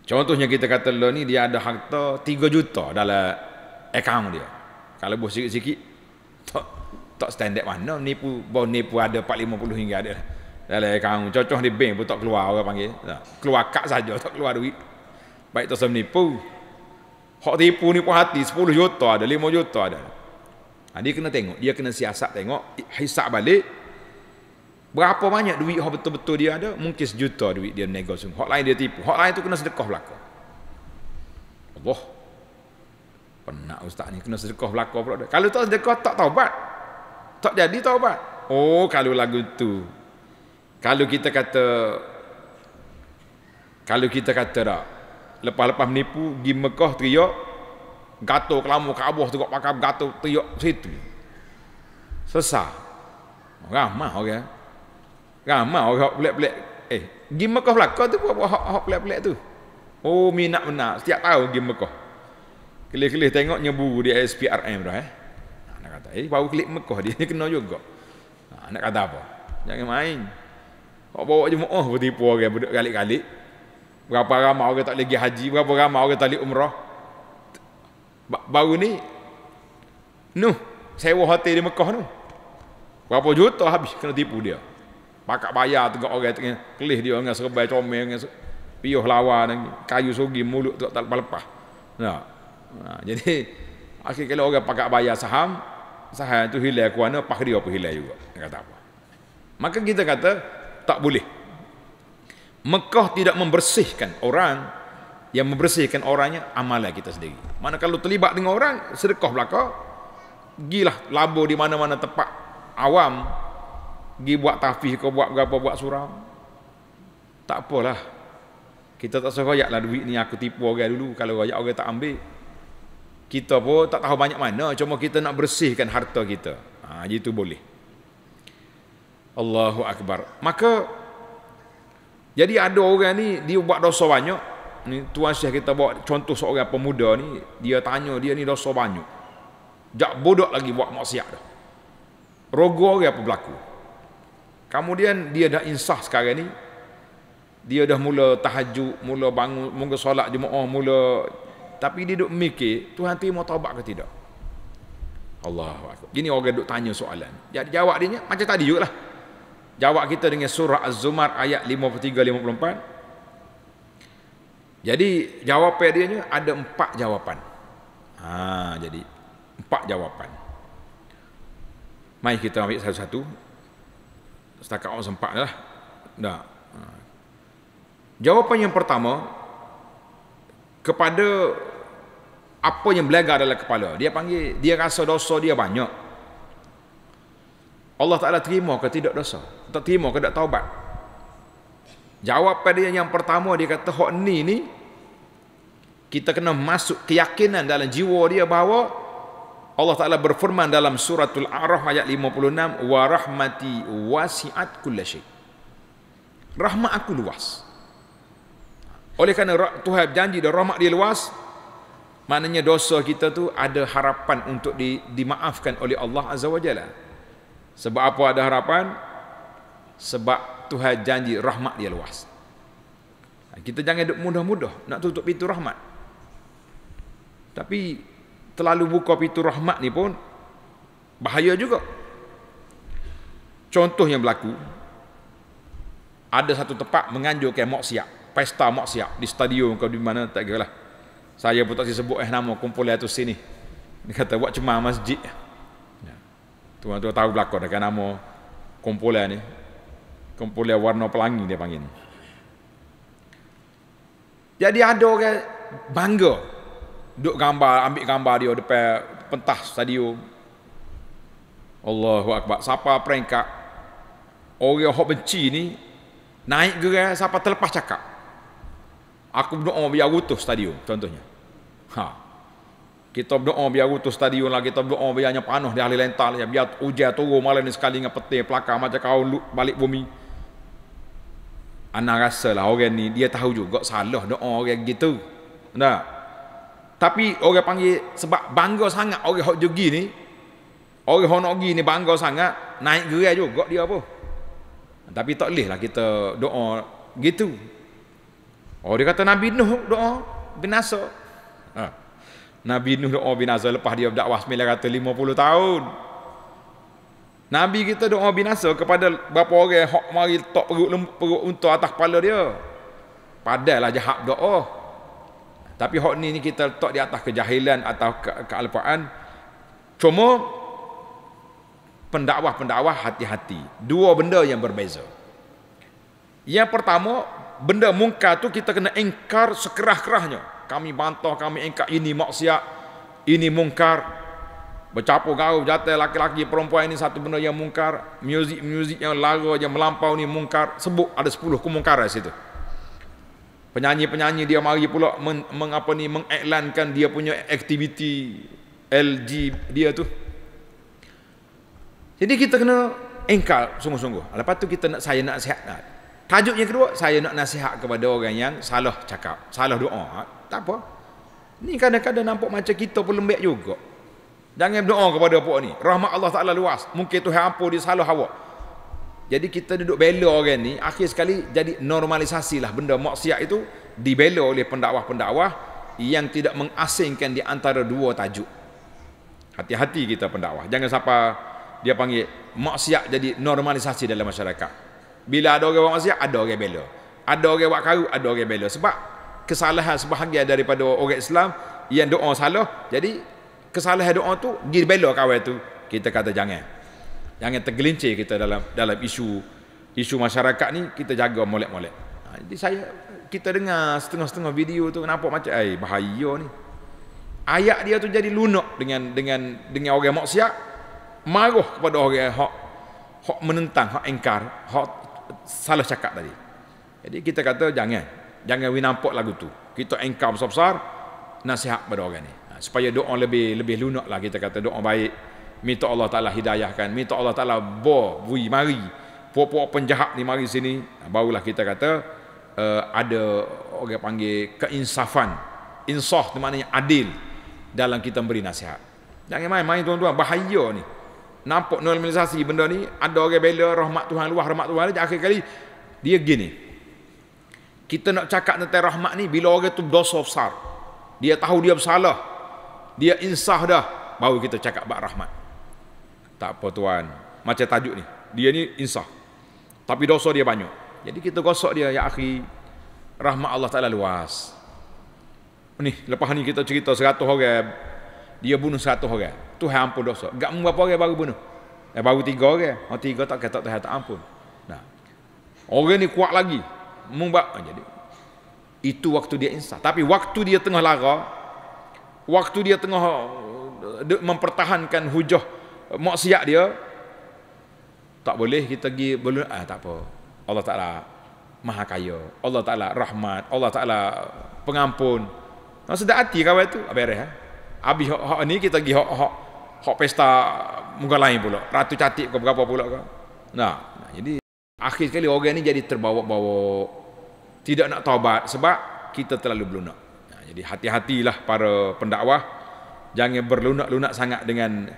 Contohnya kita kata lo ni dia ada harta 3 juta dalam akaun dia. Kalau bos sikit-sikit tak tak standard mana ni pun bau ni pun ada 4 50 hingga ada lah. dalam akaun. Cocoh di bank pun tak keluar orang panggil. Keluar kad saja tak keluar duit. Baik tu semni pun Hak tipu ni pun hati 10 juta ada, 5 juta ada. Ha, dia kena tengok, dia kena siasat tengok, hisap balik. Berapa banyak duit hak betul-betul dia ada? Mungkin sejuta duit dia nego Hak lain dia tipu. Hak lain tu kena sedekah belaka. Allah. Penat ustaz ni kena sedekah belaka pula Kalau tak sedekah tak taubat. Tak jadi taubat. Oh, kalau lagu tu. Kalau kita kata kalau kita kata dak lepas-lepas menipu pergi Mekah teriak gatuh ke lama Kaabah tengok pakai gatuh teriak situ sesah ramah orang ramah orang pelik-pelik eh pergi Mekah belakang tu buat apa hak pelik-pelik tu oh minat menak setiap tahun pergi Mekah kelih-kelih tengok nyebu di SPRM dah eh nak kata eh baru klik Mekah dia ni kena juga nak kata apa jangan main kau bawa jemaah bertipu orang okay, budak kali-kali berapa ramai orang tak lagi haji, berapa ramai orang tak lagi umrah. Baru ni, nu, sewa hotel di Mekah tu. Berapa juta habis kena tipu dia. Pakak bayar tengok orang tengah kelih dia dengan serbai comel dengan piuh lawan dan kayu sugi mulut tu tak lepas. Nah. nah jadi akhir kali orang pakak bayar saham, saham itu hilang ke mana, pak dia pun hilang juga. kata apa? Maka kita kata tak boleh. Mekah tidak membersihkan orang yang membersihkan orangnya amalah kita sendiri mana kalau terlibat dengan orang sedekah belaka gilah labo di mana-mana tempat awam gi buat tahfiz ke buat apa buat surau tak apalah kita tak seroyak lah duit ni aku tipu orang dulu kalau royak orang tak ambil kita pun tak tahu banyak mana cuma kita nak bersihkan harta kita ha, itu boleh Allahu Akbar maka jadi ada orang ni dia buat dosa banyak. Ni tuan syekh kita buat contoh seorang pemuda ni dia tanya dia ni dosa banyak. Jak bodoh lagi buat maksiat dah. Rogo orang apa berlaku? Kemudian dia dah insah sekarang ni. Dia dah mula tahajud, mula bangun, mula solat jemaah, mula tapi dia duk mikir, Tuhan terima taubat ke tidak? Allahu Gini orang duk tanya soalan. Jadi jawab dia macam tadi jugalah jawab kita dengan surah Az-Zumar ayat 53-54 jadi jawapan dia ni ada empat jawapan ha, jadi empat jawapan mari kita ambil satu-satu setakat orang sempat lah dah ha. jawapan yang pertama kepada apa yang belagak dalam kepala dia panggil dia rasa dosa dia banyak Allah Ta'ala terima ke tidak dosa? Tak terima ke tak taubat? Jawab pada yang pertama dia kata hak ni ni kita kena masuk keyakinan dalam jiwa dia bahawa Allah Ta'ala berfirman dalam suratul A'raf ayat 56 wa rahmati wasi'at kullasyik rahmat aku luas oleh kerana Tuhan janji dan rahmat dia luas maknanya dosa kita tu ada harapan untuk di, dimaafkan oleh Allah Azza wa Jalla sebab apa ada harapan? Sebab Tuhan janji rahmat dia luas. Ha, kita jangan duduk mudah-mudah nak tutup pintu rahmat. Tapi terlalu buka pintu rahmat ni pun bahaya juga. Contoh yang berlaku, ada satu tempat menganjurkan maksiat, pesta maksiat di stadium ke di mana tak kira lah. Saya pun tak sebut eh nama kumpulan itu sini. Dia kata buat cuma masjid. Tuan-tuan tahu belakang dengan nama kumpulan ni. Kumpulan warna pelangi dia panggil. Jadi ada orang bangga duk gambar, ambil gambar dia depan pentas stadium. Allahu akbar. Siapa peringkat orang hok benci ni naik gerai siapa terlepas cakap. Aku berdoa biar rutuh stadium contohnya. Ha. Kita berdoa biar utuh stadion lah. Kita berdoa biarnya panuh di ahli lentak lah. Biar ujian turun malam ni sekali dengan peti pelakar macam kau balik bumi. Anak rasa lah orang ni dia tahu juga salah doa orang gitu. Nah. Tapi orang panggil sebab bangga sangat orang hok jugi ni. Orang hok nak ni bangga sangat. Naik gerai juga dia apa. Tapi tak boleh lah kita doa gitu. Oh dia kata Nabi Nuh doa binasa. Nah. Ha. Nabi Nuh doa binasa lepas dia berdakwah 950 tahun. Nabi kita doa binasa kepada berapa orang yang hok mari tok perut perut unta atas kepala dia. Padahlah jahat doa. Tapi hok ni kita letak di atas kejahilan atau ke kealpaan. Cuma pendakwah-pendakwah hati-hati. Dua benda yang berbeza. Yang pertama, benda mungkar tu kita kena engkar sekerah-kerahnya kami bantah kami ingkat ini maksiat ini mungkar Bercapu gaul jatuh laki-laki perempuan ini satu benda yang mungkar muzik-muzik yang lagu yang melampau ini mungkar sebut ada 10 kemungkaran situ penyanyi-penyanyi dia mari pula meng, meng apa ni mengiklankan dia punya aktiviti LG dia tu jadi kita kena engkau sungguh-sungguh lepas tu kita nak saya nak sihat tajuk yang kedua saya nak nasihat kepada orang yang salah cakap salah doa tak apa. Ni kadang-kadang nampak macam kita pun lembek juga. Jangan berdoa kepada puak ni. Rahmat Allah Ta'ala luas. Mungkin Tuhan ampun di salah awak. Jadi kita duduk bela orang ni, akhir sekali jadi normalisasi lah benda maksiat itu dibela oleh pendakwah-pendakwah yang tidak mengasingkan di antara dua tajuk. Hati-hati kita pendakwah. Jangan siapa dia panggil maksiat jadi normalisasi dalam masyarakat. Bila ada orang buat maksiat, ada orang bela. Ada orang buat karut, ada orang bela. Sebab kesalahan sebahagian daripada orang Islam yang doa salah jadi kesalahan doa tu gir bela kawan tu kita kata jangan jangan tergelincir kita dalam dalam isu isu masyarakat ni kita jaga molek-molek ha, jadi saya kita dengar setengah-setengah video tu nampak macam eh bahaya ni ayat dia tu jadi lunak dengan dengan dengan orang maksiat marah kepada orang yang hak hak menentang hak engkar hak salah cakap tadi jadi kita kata jangan jangan we nampak lagu tu kita engkau besar-besar nasihat pada orang ni ha, supaya doa lebih lebih lunak lah kita kata doa baik minta Allah Ta'ala hidayahkan minta Allah Ta'ala bo we mari puak-puak penjahat ni mari sini ha, barulah kita kata uh, ada orang panggil keinsafan insaf tu maknanya adil dalam kita beri nasihat jangan main-main tuan-tuan bahaya ni nampak normalisasi benda ni ada orang bela rahmat Tuhan luah rahmat Tuhan dia akhir kali dia gini kita nak cakap tentang rahmat ni bila orang tu dosa besar dia tahu dia bersalah dia insah dah baru kita cakap bab rahmat tak apa tuan macam tajuk ni dia ni insah tapi dosa dia banyak jadi kita gosok dia ya akhi rahmat Allah Taala luas ni lepas ni kita cerita 100 orang dia bunuh 100 orang Tuhan ampun dosa gak berapa orang baru bunuh eh, baru 3 orang oh 3 tak kata Tuhan tak ampun nah orang ni kuat lagi mubah jadi itu waktu dia insaf tapi waktu dia tengah lara waktu dia tengah eh, mempertahankan hujah eh, maksiat dia tak boleh kita pergi belum ah tak apa Allah Taala maha kaya Allah Taala rahmat Allah Taala pengampun nah, sudah hati kawan itu ah, beres reh Abi hok-hok ni kita pergi hok-hok hok pesta muka lain pula ratu cantik ke berapa pula ke nah, nah jadi akhir sekali orang ni jadi terbawa-bawa tidak nak taubat sebab kita terlalu berlunak. Ha, jadi hati-hatilah para pendakwah jangan berlunak-lunak sangat dengan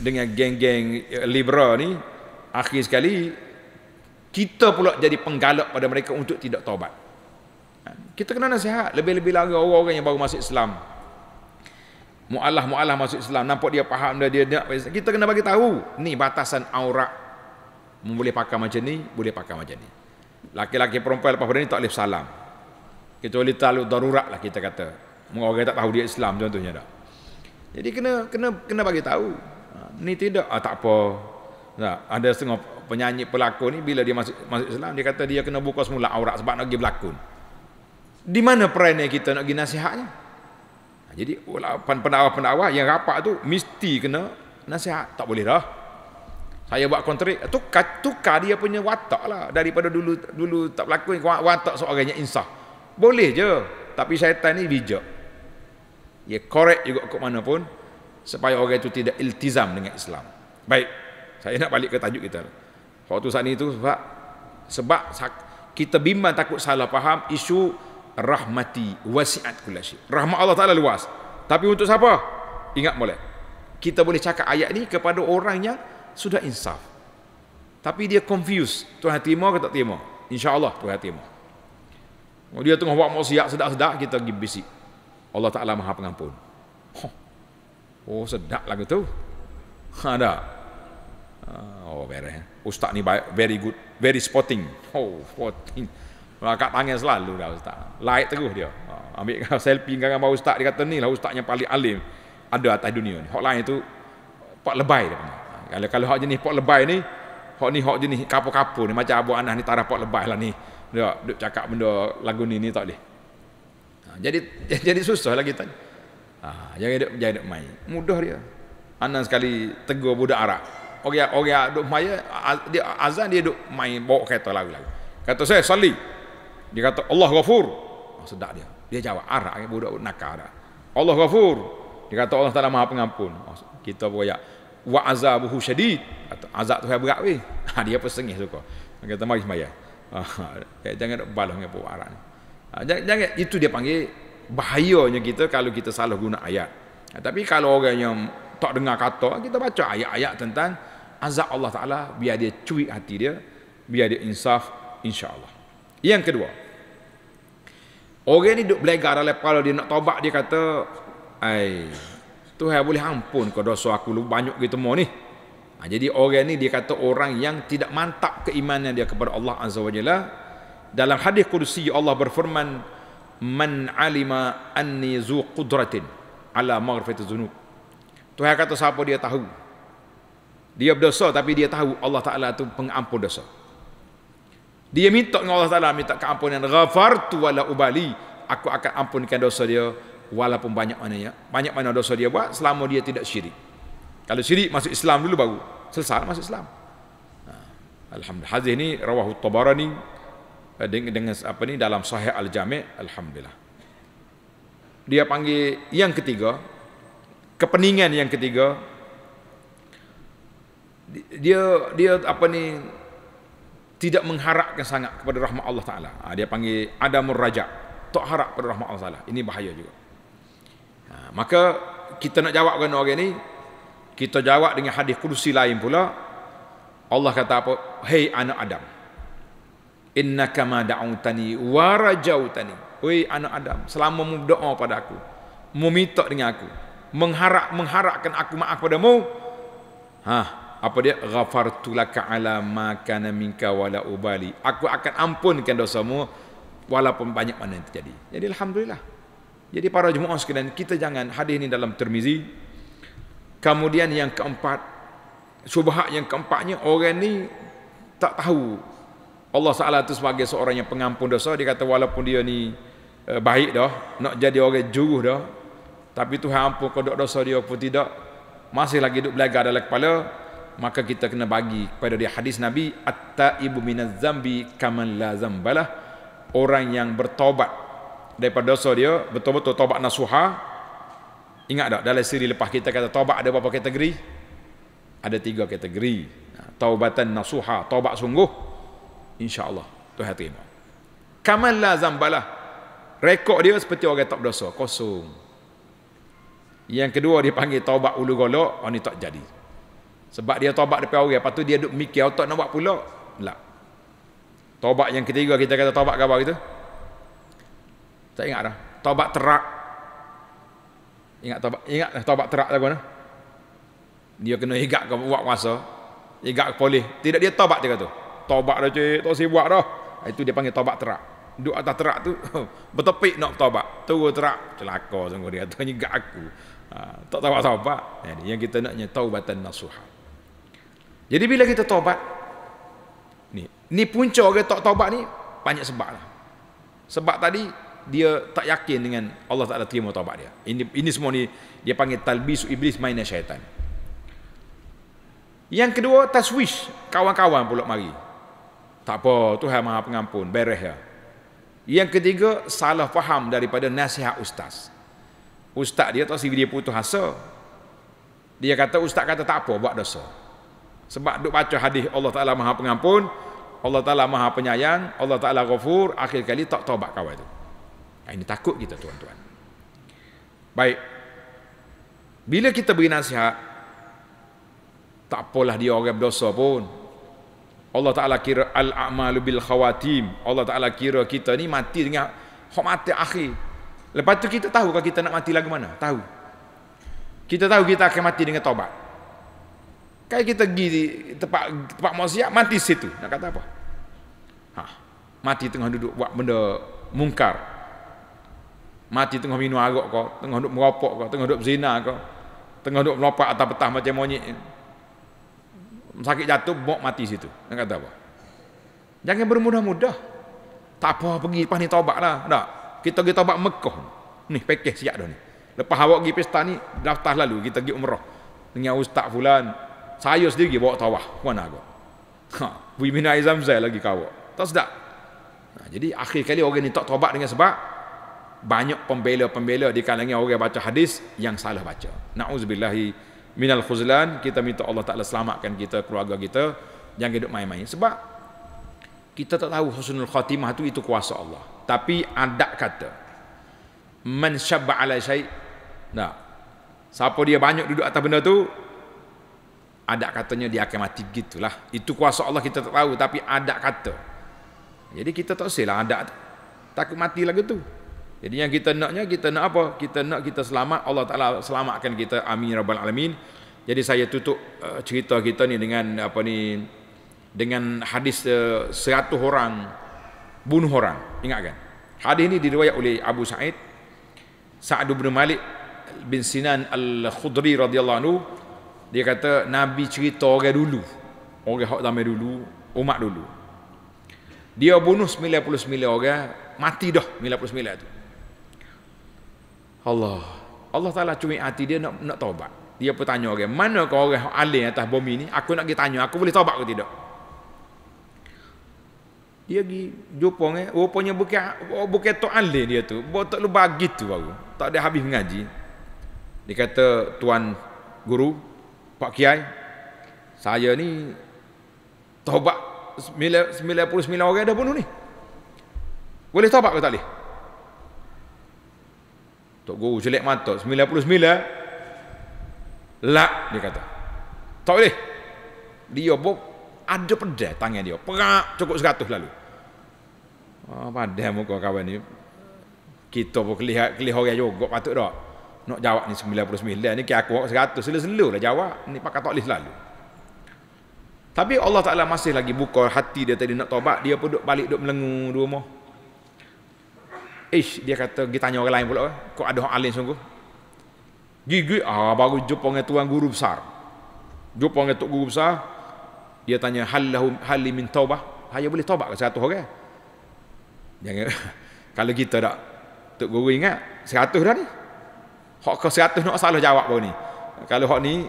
dengan geng-geng liberal ni akhir sekali kita pula jadi penggalak pada mereka untuk tidak taubat. Ha, kita kena nasihat lebih-lebih lagi orang-orang yang baru masuk Islam. Muallah, muallah masuk Islam, nampak dia faham dah dia nak kita kena bagi tahu ni batasan aurat. Boleh pakai macam ni, boleh pakai macam ni laki-laki perempuan lepas berani tak boleh salam. Kecuali terlalu darurat lah kita kata. Mungkin orang tak tahu dia Islam contohnya tak. Jadi kena kena kena bagi tahu. Ini ha, tidak ah, tak apa. Tak. Ha, ada setengah penyanyi pelakon ni bila dia masuk masuk Islam dia kata dia kena buka semula aurat sebab nak pergi berlakon. Di mana peran kita nak pergi nasihatnya? Ha, jadi walaupun pendakwah-pendakwah yang rapat tu mesti kena nasihat tak boleh dah saya buat kontrik tukar, tukar dia punya watak lah daripada dulu dulu tak berlakon watak seorang yang insaf boleh je tapi syaitan ni bijak dia korek juga ke mana pun supaya orang itu tidak iltizam dengan Islam baik saya nak balik ke tajuk kita waktu saat ni tu sebab sebab kita bimbang takut salah faham isu rahmati wasiat kulasyik rahmat Allah Ta'ala luas tapi untuk siapa? ingat boleh kita boleh cakap ayat ni kepada orang yang sudah insaf. Tapi dia confused, Tuhan terima ke tak terima? InsyaAllah Tuhan terima. Oh, dia tengah buat maksiat sedak-sedak, kita pergi bisik. Allah Ta'ala maha pengampun. Oh, sedak lah tu? Ha, ada. Ah, oh, very. Eh. Ustaz ni very good, very spotting. Oh, sporting. Kat tangan selalu dah Ustaz. Light teguh dia. Ah, ambil selfie dengan Ustaz, dia kata ni lah Ustaz yang paling alim. Ada atas dunia ni. Hotline tu, lebay dia punya. Kalau kalau hak jenis pok lebai ni, hak ni hak jenis kapo-kapo ni macam abu anah ni tarah pok lebai lah ni. Dia duk cakap benda lagu ni ni tak boleh. Ha, jadi jadi susah lagi tanya. Ha, jangan duk jangan duk main. Mudah dia. Anak sekali tegur budak Arab. Orang orang duk maya dia azan dia duk main bawa kereta lagu-lagu. Kata saya sali. Dia kata Allah Ghafur. Oh, ha, sedak dia. Dia jawab Arab budak nakal Allah Ghafur. Dia kata Allah Taala Maha Pengampun. Oh, kita beroyak wa azabuhu syadid atau azab tu berat weh ha, dia pun sengih suka dia kata mari sembahyang ha, ha. jangan nak balas dengan buat arak ni ha, jangan, jangan itu dia panggil bahayanya kita kalau kita salah guna ayat ha, tapi kalau orang yang tak dengar kata kita baca ayat-ayat tentang azab Allah Ta'ala biar dia cuik hati dia biar dia insaf insyaAllah yang kedua orang ni duduk belegar dalam kepala dia nak taubat dia kata ai Tuhan boleh ampun kau dosa aku lu banyak gitu mau ni. Ha, jadi orang ni dia kata orang yang tidak mantap keimanan dia kepada Allah Azza wa Jalla. Dalam hadis kursi Allah berfirman man alima anni zu qudratin ala maghfirati dzunub. Tuhan kata siapa dia tahu. Dia berdosa tapi dia tahu Allah Taala tu pengampun dosa. Dia minta dengan Allah Taala minta keampunan tu wala ubali. Aku akan ampunkan dosa dia walaupun banyak mana ya banyak mana dosa dia buat selama dia tidak syirik kalau syirik masuk Islam dulu baru selesai masuk Islam ha, alhamdulillah hadis ni rawahu tabarani eh, dengan, dengan apa ni dalam sahih al jami alhamdulillah dia panggil yang ketiga kepeningan yang ketiga dia dia apa ni tidak mengharapkan sangat kepada rahmat Allah taala ha, dia panggil adamur raja tak harap pada rahmat Allah taala ini bahaya juga maka kita nak jawab kena orang ni kita jawab dengan hadis kursi lain pula Allah kata apa Hey anak Adam innaka ma da'utani wa rajautani oi anak Adam selama mu berdoa pada aku mu minta dengan aku mengharap mengharapkan aku maaf pada mu ha apa dia ghafartu laka ala ma kana minka wala ubali aku akan ampunkan dosamu walaupun banyak mana yang terjadi jadi alhamdulillah jadi para jemaah sekalian, kita jangan hadis ini dalam termizi. Kemudian yang keempat, subahat yang keempatnya, orang ni tak tahu. Allah S.W.T itu sebagai seorang yang pengampun dosa, dia kata walaupun dia ni eh, baik dah, nak jadi orang juruh dah, tapi Tuhan ampun kodok dosa dia pun tidak, masih lagi duduk belaga dalam kepala, maka kita kena bagi kepada dia hadis Nabi, at ibu minaz-zambi kamal la-zambalah, orang yang bertobat daripada dosa dia betul-betul taubat nasuha ingat tak dalam siri lepas kita kata taubat ada berapa kategori ada tiga kategori taubatan nasuha taubat sungguh insyaallah hati terima kamal lazam bala rekod dia seperti orang tak berdosa kosong yang kedua dia panggil taubat ulu golok orang oh, ni tak jadi sebab dia taubat depan orang lepas tu dia duk mikir otak nak buat pula lah taubat yang ketiga kita kata taubat gabar gitu tak ingat dah. Taubat terak. Ingat taubat, ingat taubat terak lagu mana? Dia kena higak ke buat masa. Higak ke polis. Tidak dia taubat dia kata. Taubat dah cik, tak usah buat dah. Ah, itu dia panggil taubat terak. Duduk atas terak tu, bertepik nak taubat. Turun terak, celaka sungguh dia kata, higak aku. Ha, tak tahu apa apa. Jadi yang kita naknya taubatan nasuha. Jadi bila kita taubat, ni ni punca ke tak taubat ni banyak sebab lah. Sebab tadi dia tak yakin dengan Allah Taala terima taubat dia. Ini ini semua ni dia panggil talbis iblis main syaitan. Yang kedua taswish kawan-kawan pula mari. Tak apa Tuhan Maha Pengampun bereh ya. Yang ketiga salah faham daripada nasihat ustaz. Ustaz dia tak sibuk dia putus asa. Dia kata ustaz kata tak apa buat dosa. Sebab duk baca hadis Allah Taala Maha Pengampun, Allah Taala Maha Penyayang, Allah Taala Ghafur, akhir kali tak taubat kawan itu. Ah, ini takut kita tuan-tuan. Baik. Bila kita beri nasihat, tak apalah dia orang berdosa pun. Allah Ta'ala kira al-a'malu bil khawatim. Allah Ta'ala kira kita ni mati dengan hak mati akhir. Lepas tu kita tahu kalau kita nak mati lagi mana? Tahu. Kita tahu kita akan mati dengan taubat. Kayak kita pergi di tempat, tempat maksiat, mati situ. Nak kata apa? Ha. Mati tengah duduk buat benda mungkar mati tengah minum arak kau, tengah duduk merapak kau, tengah duduk berzina, kau, tengah duduk melopak atas petah macam monyet. Sakit jatuh, bok mati situ. Nak kata apa? Jangan bermudah-mudah. Tak apa, pergi lepas ni taubat lah. Tak. Kita pergi taubat Mekah. Ni, pekeh siap dah ni. Lepas awak pergi pesta ni, daftar lalu kita pergi umrah. Dengan ustaz fulan. Saya sendiri bawa tawah. Mana aku? Ha, Bumi Minah Izam Zai lagi kau. Tak sedap. Nah, ha, jadi akhir kali orang ni tak taubat dengan sebab banyak pembela-pembela di kalangan orang baca hadis yang salah baca. Nauzubillahi minal khuzlan, kita minta Allah Taala selamatkan kita keluarga kita jangan hidup main-main sebab kita tak tahu husnul khatimah tu itu kuasa Allah. Tapi adat kata man syabba ala syai. Nah. Siapa dia banyak duduk atas benda tu adat katanya dia akan mati gitulah. Itu kuasa Allah kita tak tahu tapi adat kata. Jadi kita tak usahlah adat takut mati lagi tu. Jadi yang kita naknya kita nak apa? Kita nak kita selamat Allah Taala selamatkan kita amin rabbal alamin. Jadi saya tutup eh, cerita kita ni dengan eh, apa ni dengan hadis uh, eh, 100 orang bunuh orang. Ingatkan. Hadis ini diriwayat oleh Abu Sa'id Sa'ad bin Malik bin Sinan Al-Khudri radhiyallahu anhu dia kata nabi cerita orang dulu. Orang hak zaman dulu, umat dulu. Dia bunuh 99 orang, mati dah 99 tu. Allah. Allah Ta'ala cumi hati dia nak, nak taubat. Dia pun tanya orang, mana kau orang alim atas bumi ni? Aku nak pergi tanya, aku boleh taubat ke tidak? Dia pergi jumpa orang, eh? rupanya bukan, bukan tok alim dia tu. Buat tok lebar gitu baru. Tak ada habis mengaji. Dia kata, Tuan Guru, Pak Kiai, saya ni taubat 99 orang dah bunuh ni. Boleh taubat ke tak boleh? Tok Guru jelek mata 99 lak dia kata. Tak boleh. Dia pun ada pedas tangan dia. Perak cukup 100 lalu. Oh, ah, padah muka kawan ni. Kita pun kelihat kelihat orang juga patut tak. Nak jawab ni 99 ni ke aku 100 selalu lah jawab. Ni pakai tak boleh selalu. Tapi Allah Ta'ala masih lagi buka hati dia tadi nak tobat. Dia pun duduk balik duduk melengu rumah. Duduk Ish, dia kata, dia tanya orang lain pula. Kok ada orang alim sungguh? Gigi, ah, baru jumpa dengan tuan guru besar. Jumpa dengan tuan guru besar. Dia tanya, hal lahu hal min taubah? Hanya ah, boleh taubah ke satu orang? Jangan. Kalau kita tak, Tok Guru ingat, seratus dah ni. Hak ke seratus nak salah jawab pun ni. Kalau hak ni,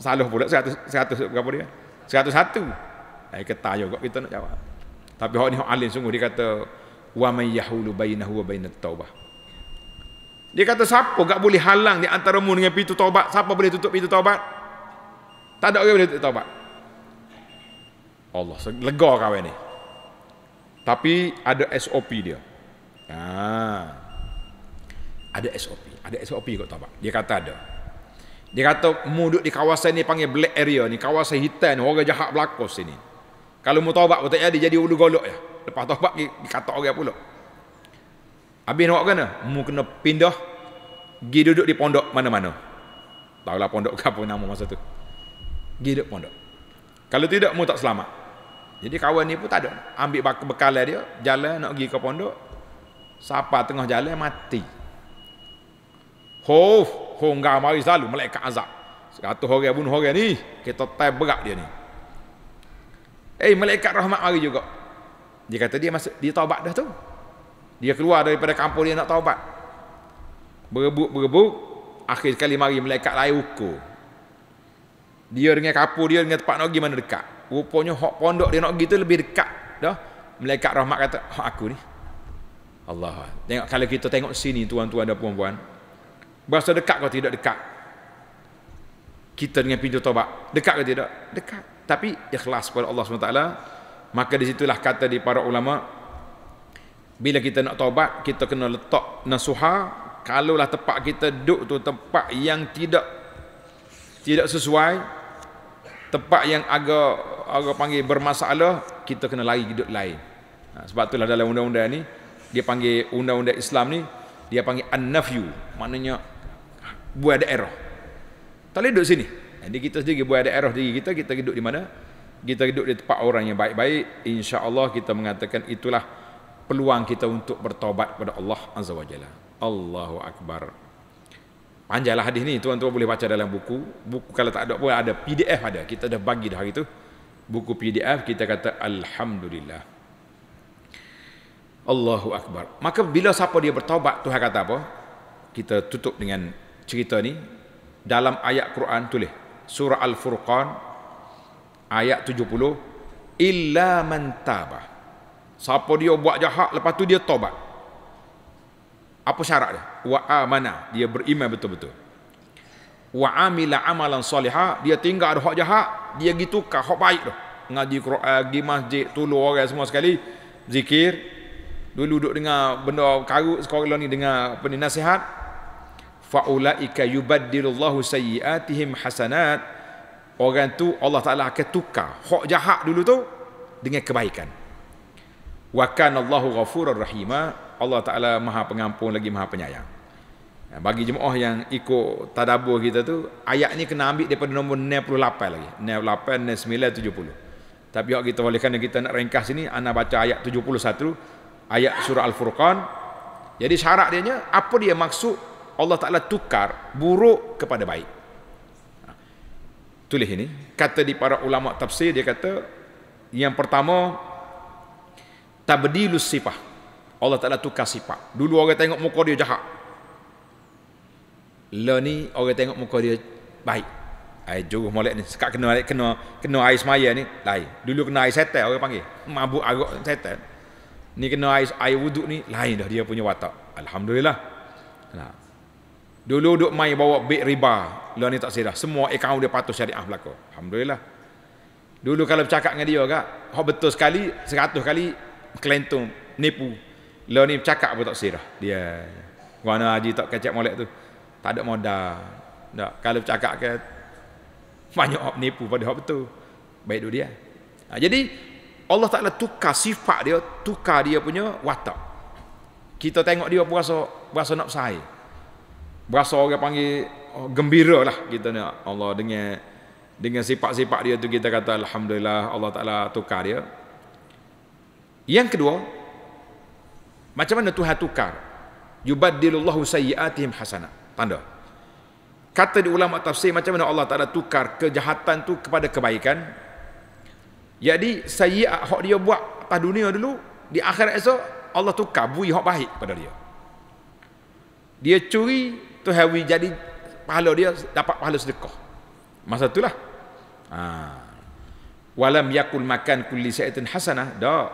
salah pula seratus, seratus berapa dia? Seratus satu. Eh, ah, ketah juga kita nak jawab. Tapi hak ni hak alim sungguh, dia kata, wa may yahulu bainahu wa bainat taubah. Dia kata siapa gak boleh halang di antara mu dengan pintu taubat? Siapa boleh tutup pintu taubat? Tak ada orang boleh tutup taubat. Allah lega kawan ni. Tapi ada SOP dia. Ha. Ada SOP, ada SOP kat taubat. Dia kata ada. Dia kata mu duduk di kawasan ni panggil black area ni, kawasan hitam ni, orang jahat belako sini. Kalau mu taubat, tak ya, dia jadi ulu golok ya lepas di dikata orang pula habis nak kena mu kena pindah pergi duduk di pondok mana-mana Tahu lah pondok apa nama masa tu pergi duduk pondok kalau tidak mu tak selamat jadi kawan ni pun tak ada ambil bekal dia jalan nak pergi ke pondok siapa tengah jalan mati khuf hongga mari selalu malaikat azab Seratus orang bunuh orang ni, kita tai berat dia ni. Eh, malaikat rahmat mari juga. Dia kata dia masuk dia taubat dah tu. Dia keluar daripada kampung dia nak taubat. Berebut-berebut akhir sekali mari malaikat lain ukur. Dia dengan kapur dia dengan tempat nak pergi mana dekat. Rupanya hak pondok dia nak pergi tu lebih dekat dah. Malaikat rahmat kata hak aku ni. Allah. Tengok kalau kita tengok sini tuan-tuan dan puan-puan. Berasa dekat kau tidak dekat? Kita dengan pintu taubat. Dekat ke tidak? Dekat. Tapi ikhlas kepada Allah Subhanahu taala maka disitulah kata di para ulama bila kita nak taubat kita kena letak nasuha kalaulah tempat kita duduk tu tempat yang tidak tidak sesuai tempat yang agak agak panggil bermasalah kita kena lari duduk lain ha, sebab itulah dalam undang-undang ni dia panggil undang-undang Islam ni dia panggil annafyu maknanya buat daerah tak boleh duduk sini jadi ha, kita sendiri buat daerah diri kita kita duduk di mana kita duduk di tempat orang yang baik-baik insya-Allah kita mengatakan itulah peluang kita untuk bertobat kepada Allah Azza Wajalla. Allahu akbar. Panjalah hadis ni tuan-tuan boleh baca dalam buku. Buku kalau tak ada pun ada PDF ada. Kita dah bagi dah hari tu. Buku PDF kita kata alhamdulillah. Allahu akbar. Maka bila siapa dia bertobat Tuhan kata apa? Kita tutup dengan cerita ni dalam ayat Quran tulis surah Al-Furqan ayat 70 illa man taba siapa dia buat jahat lepas tu dia tobat apa syarat dia wa amana dia beriman betul-betul wa amila amalan soliha dia tinggal ada hak jahat dia gitu ke hak baik tu ngaji Quran pergi masjid tolong orang semua sekali zikir dulu duduk dengan benda karut sekarang ni dengan apa faulaika yubaddilullahu sayyiatihim hasanat orang tu Allah Taala akan tukar hak jahat dulu tu dengan kebaikan. Wa kana Allahu ghafurur rahima. Allah Taala Maha Pengampun lagi Maha Penyayang. Ya, bagi jemaah yang ikut tadabbur kita tu, ayat ni kena ambil daripada nombor 98 lagi. 98 99 70. Tapi hak kita boleh kan kita nak ringkas sini ana baca ayat 71 ayat surah Al-Furqan. Jadi syarat dia apa dia maksud Allah Taala tukar buruk kepada baik tulis ini kata di para ulama tafsir dia kata yang pertama tabdilus sifah Allah Taala tukar sifat dulu orang tengok muka dia jahat le lah ni orang tengok muka dia baik ai juruh molek ni sekak kena molek kena kena air semaya ni lain dulu kena air setan orang panggil mabuk arak setan ni kena air air wuduk ni lain dah dia punya watak alhamdulillah nah Dulu duk mai bawa beg riba. Lah ni tak sedah. Semua akaun dia patuh syariah belaka. Alhamdulillah. Dulu kalau bercakap dengan dia gak, hok betul sekali, seratus kali kelentung, nipu. Lah ni bercakap pun tak sedah. Dia. Wana haji tak kecek molek tu. Tak ada modal. Tak. Kalau bercakap ke banyak hok nipu pada hok betul. Baik dulu dia. Ha, jadi Allah Taala tukar sifat dia, tukar dia punya watak. Kita tengok dia berasa berasa nak sahih berasa orang panggil oh, gembira lah kita ni Allah dengan dengan sifat-sifat dia tu kita kata Alhamdulillah Allah Ta'ala tukar dia yang kedua macam mana Tuhan tukar yubadilullahu sayyiatihim hasanah tanda kata di ulama tafsir macam mana Allah Ta'ala tukar kejahatan tu kepada kebaikan jadi sayyiat hak dia buat pada dunia dulu di akhirat esok Allah tukar bui hak baik pada dia dia curi tu hawi jadi pahala dia dapat pahala sedekah masa itulah ha. walam yakul makan kulli sa'atin hasanah dak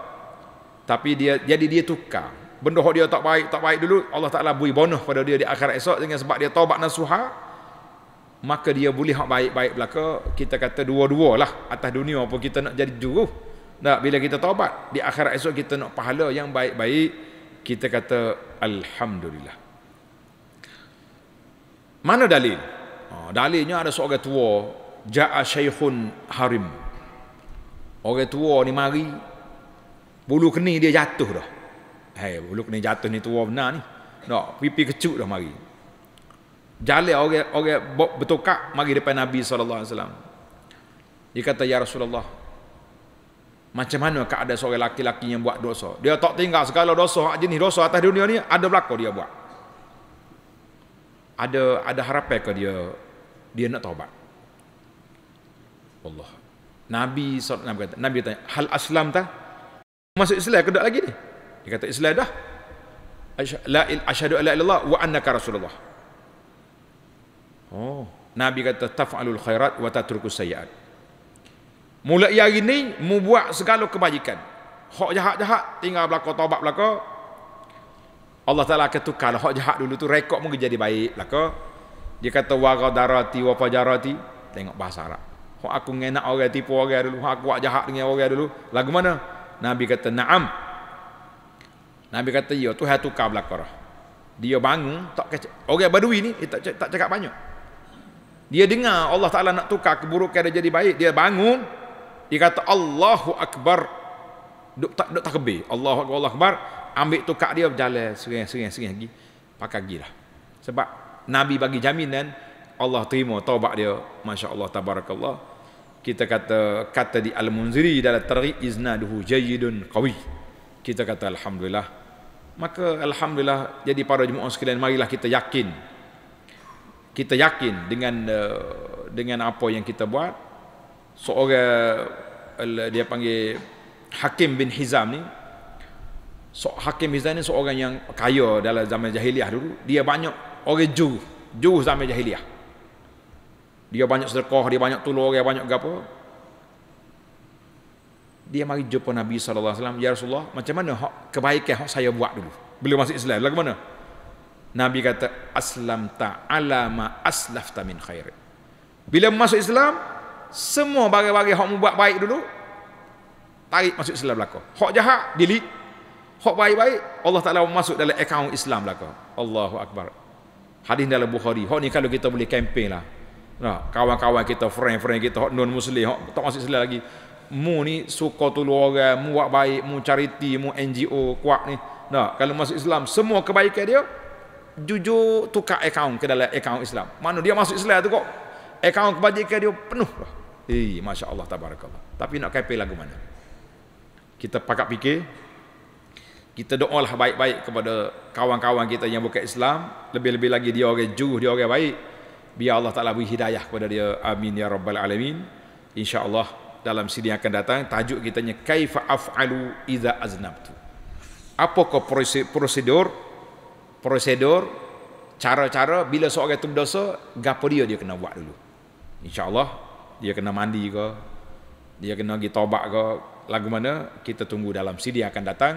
tapi dia jadi dia tukar benda dia tak baik tak baik dulu Allah Taala beri bonus pada dia di akhirat esok dengan sebab dia taubat nasuha maka dia boleh hak baik-baik belaka kita kata dua dua lah atas dunia apa kita nak jadi juru nak bila kita taubat di akhirat esok kita nak pahala yang baik-baik kita kata alhamdulillah mana dalil? Ha, dalilnya ada seorang tua, ja'a syaikhun harim. Orang tua ni mari bulu kening dia jatuh dah. Hai, eh, bulu kening jatuh ni tua benar ni. Dak, pipi kecut dah mari. Jalan orang orang bertukar mari depan Nabi saw. alaihi Dia kata ya Rasulullah, macam mana kalau ada seorang laki-laki yang buat dosa? Dia tak tinggal segala dosa hak jenis dosa atas dunia ni ada belako dia buat ada ada harapan ke dia dia nak taubat. Allah. Nabi SAW Nabi kata, Nabi tanya, hal aslam ta? Masuk Islam ke tak lagi ni? Dia kata Islam dah. La il asyhadu alla illallah wa annaka rasulullah. Oh, Nabi kata taf'alul khairat wa tatruku sayiat. Mulai hari ni mu buat segala kebajikan. Hak jahat-jahat tinggal belaka taubat belaka, Allah Ta'ala akan tukar lah. Hak jahat dulu tu rekod mungkin jadi baik lah ke. Dia kata waradarati wa fajarati. Tengok bahasa Arab. Hak aku ngenak orang tipu orang dulu. Hak aku buat jahat dengan orang dulu. Lagu mana? Nabi kata na'am. Nabi kata ya tu hatu tukar belakara. Dia bangun. tak kecek. Orang badui ni dia tak, tak cakap banyak. Dia dengar Allah Ta'ala nak tukar keburukan dia jadi baik. Dia bangun. Dia kata Allahu Akbar. Duk tak, duk tak kebih. Allahu Akbar. Allahu Akbar ambil tukak dia berjalan sering-sering-sering lagi pakai gila sebab Nabi bagi jaminan Allah terima taubat dia Masya Allah Tabarakallah kita kata kata di Al-Munziri dalam tarikh iznaduhu jayidun qawi kita kata Alhamdulillah maka Alhamdulillah jadi para jemaah sekalian marilah kita yakin kita yakin dengan eh, dengan apa yang kita buat seorang eh, dia panggil Hakim bin Hizam ni So, Hakim Mizan ni seorang yang kaya dalam zaman jahiliah dulu. Dia banyak orang juru. Juru zaman jahiliah. Dia banyak sedekah, dia banyak tolong dia banyak apa. Dia mari jumpa Nabi SAW. Ya Rasulullah, macam mana hak kebaikan hak saya buat dulu? bila masuk Islam, lagu mana? Nabi kata, Aslam ta'ala ma aslaf ta min khair. Bila masuk Islam, semua bagai-bagai hak buat baik dulu, tarik masuk Islam belakang. Hak jahat, delete. Hak baik-baik Allah Taala masuk dalam akaun Islam lah belaka. Allahu akbar. Hadis dalam Bukhari. Hak ni kalau kita boleh kempen lah. Nah, kawan-kawan kita, friend-friend kita, hak non muslim, hak tak masuk Islam lagi. Mu ni suka tolong orang, mu buat baik, mu charity, mu NGO kuat ni. Nah, kalau masuk Islam, semua kebaikan dia jujur tukar akaun ke dalam akaun Islam. Mana dia masuk Islam tu kok akaun kebajikan dia penuh. Lah. Eh, masya-Allah tabarakallah. Tapi nak kepel lagu mana? Kita pakak fikir, kita doa lah baik-baik kepada kawan-kawan kita yang bukan Islam lebih-lebih lagi dia orang juh dia orang baik biar Allah Ta'ala beri hidayah kepada dia amin ya rabbal alamin Insya Allah dalam sini yang akan datang tajuk kita ni kaifa af'alu iza aznabtu apakah prosedur prosedur cara-cara bila seorang itu berdosa gapo dia dia kena buat dulu Insya Allah dia kena mandi ke dia kena pergi tobat ke lagu mana kita tunggu dalam CD yang akan datang